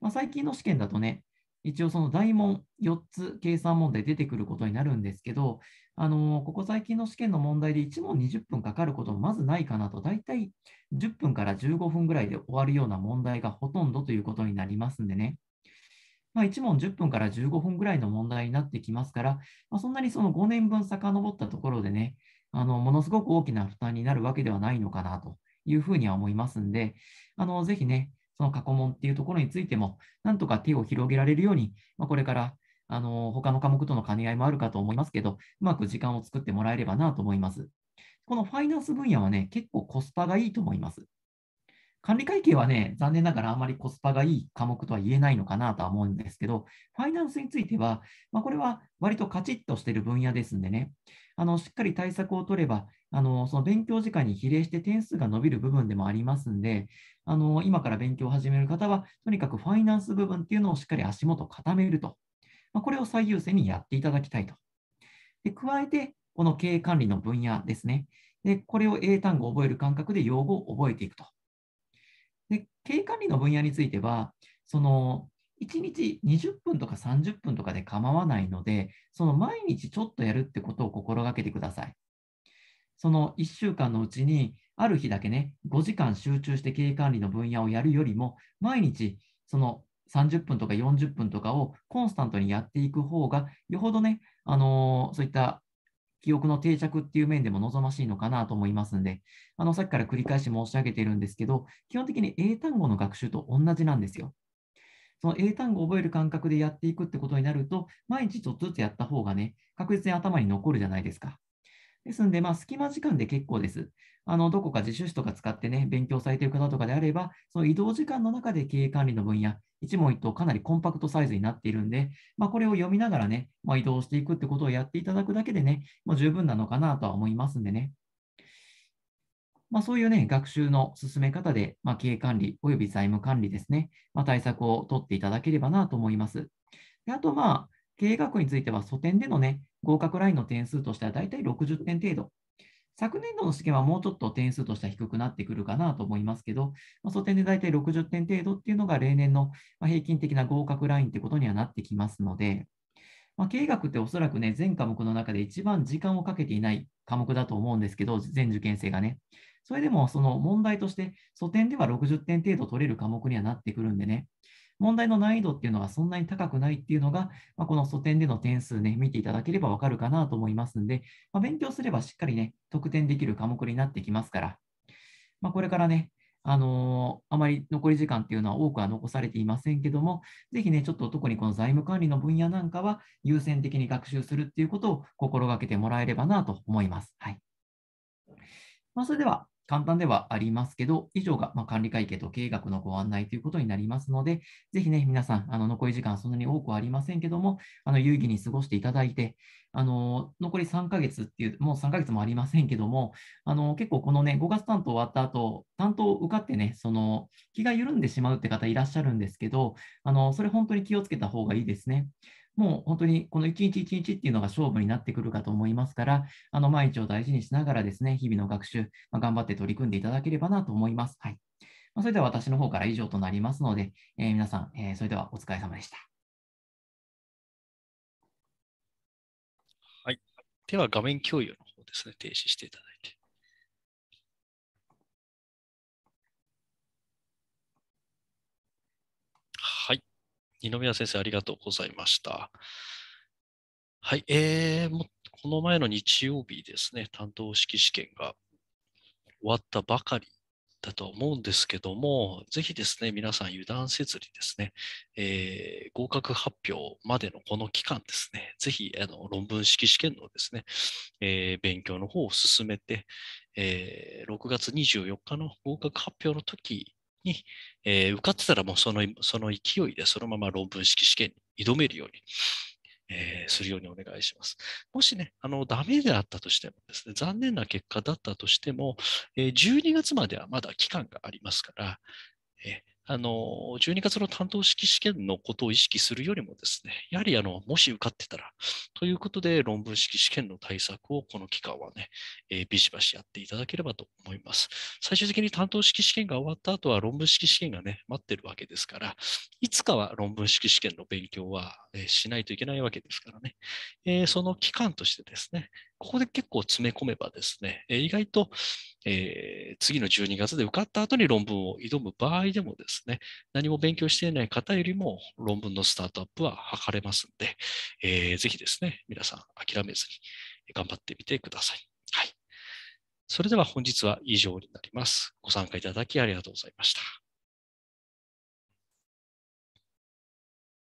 まあ、最近の試験だとね、一応その大問4つ計算問題出てくることになるんですけど、あのここ最近の試験の問題で1問20分かかることもまずないかなと、大体10分から15分ぐらいで終わるような問題がほとんどということになりますんでね。まあ、1問10分から15分ぐらいの問題になってきますから、まあ、そんなにその5年分遡ったところでね、あのものすごく大きな負担になるわけではないのかなというふうには思いますんで、あのぜひね、その過去問っていうところについても、なんとか手を広げられるように、まあ、これからあの他の科目との兼ね合いもあるかと思いますけど、うまく時間を作ってもらえればなと思います。このファイナンス分野はね、結構コスパがいいと思います。管理会計はね、残念ながらあまりコスパがいい科目とは言えないのかなとは思うんですけど、ファイナンスについては、まあ、これは割とカチッとしている分野ですんでね、あのしっかり対策を取れば、あのその勉強時間に比例して点数が伸びる部分でもありますんで、あの今から勉強を始める方は、とにかくファイナンス部分っていうのをしっかり足元固めると、まあ、これを最優先にやっていただきたいと。で加えて、この経営管理の分野ですね。でこれを英単語を覚える感覚で用語を覚えていくと。で経営管理の分野については、その1日20分とか30分とかで構わないので、その毎日ちょっとやるってことを心がけてください。その1週間のうちに、ある日だけね、5時間集中して経営管理の分野をやるよりも、毎日、その30分とか40分とかをコンスタントにやっていく方が、よほどね、あのー、そういった記憶の定着っていう面でも望ましいのかなと思いますんで、あの、さっきから繰り返し申し上げてるんですけど、基本的に英単語の学習と同じなんですよ。その英単語を覚える感覚でやっていくってことになると、毎日ちょっとずつやった方がね、確実に頭に残るじゃないですか。ですので、まあ、隙間時間で結構です。あのどこか自習室とか使ってね、勉強されている方とかであれば、その移動時間の中で経営管理の分野、一問一答かなりコンパクトサイズになっているんで、まあ、これを読みながらね、まあ、移動していくってことをやっていただくだけでね、もう十分なのかなとは思いますんでね。まあ、そういうね、学習の進め方で、まあ、経営管理および財務管理ですね、まあ、対策を取っていただければなと思います。であと、まあ、経営学については、素点でのね、合格ラインの点数としては大体60点程度。昨年度の試験はもうちょっと点数としては低くなってくるかなと思いますけど、まあ、素点で大体60点程度っていうのが例年の平均的な合格ラインってことにはなってきますので、まあ、経営学っておそらくね、全科目の中で一番時間をかけていない科目だと思うんですけど、全受験生がね。それでもその問題として、素点では60点程度取れる科目にはなってくるんでね、問題の難易度っていうのはそんなに高くないっていうのが、まあ、この素点での点数ね、見ていただければわかるかなと思いますんで、まあ、勉強すればしっかりね、得点できる科目になってきますから、まあ、これからね、あのー、あまり残り時間っていうのは多くは残されていませんけども、ぜひね、ちょっと特にこの財務管理の分野なんかは優先的に学習するっていうことを心がけてもらえればなと思います。はい。まあ、それでは、簡単ではありますけど、以上がま管理会計と経営学のご案内ということになりますので、ぜひね、皆さん、あの残り時間そんなに多くはありませんけども、あの有意義に過ごしていただいて、あの残り3ヶ月っていう、もう3ヶ月もありませんけども、あの結構このね、5月担当終わった後、担当受かってね、その気が緩んでしまうって方いらっしゃるんですけど、あのそれ本当に気をつけた方がいいですね。もう本当にこの一日一日っていうのが勝負になってくるかと思いますから、あの毎日を大事にしながらですね、日々の学習、まあ、頑張って取り組んでいただければなと思います。はい。まあ、それでは私の方から以上となりますので、えー、皆さん、えー、それではお疲れ様でした。はい。では画面共有の方ですね、停止していただいて。二宮先生、ありがとうございました。はい、えー、もこの前の日曜日ですね、担当式試験が終わったばかりだと思うんですけども、ぜひですね、皆さん油断せずにですね、えー、合格発表までのこの期間ですね、ぜひあの論文式試験のですね、えー、勉強の方を進めて、えー、6月24日の合格発表の時に、えー、受かってたらもうそのその勢いでそのまま論文式試験に挑めるように、えー、するようにお願いします。もしね、あのダメであったとしてもですね、残念な結果だったとしても、えー、12月まではまだ期間がありますから、えあの、12月の担当式試験のことを意識するよりもですね、やはりあの、もし受かってたら、ということで論文式試験の対策をこの期間はね、えー、ビシバシやっていただければと思います。最終的に担当式試験が終わった後は論文式試験がね、待ってるわけですから、いつかは論文式試験の勉強は、えー、しないといけないわけですからね、えー、その期間としてですね、ここで結構詰め込めばですね、意外と、えー、次の12月で受かった後に論文を挑む場合でもですね、何も勉強していない方よりも論文のスタートアップは図れますんで、えー、ぜひですね、皆さん諦めずに頑張ってみてください。はい。それでは本日は以上になります。ご参加いただきありがとうございました。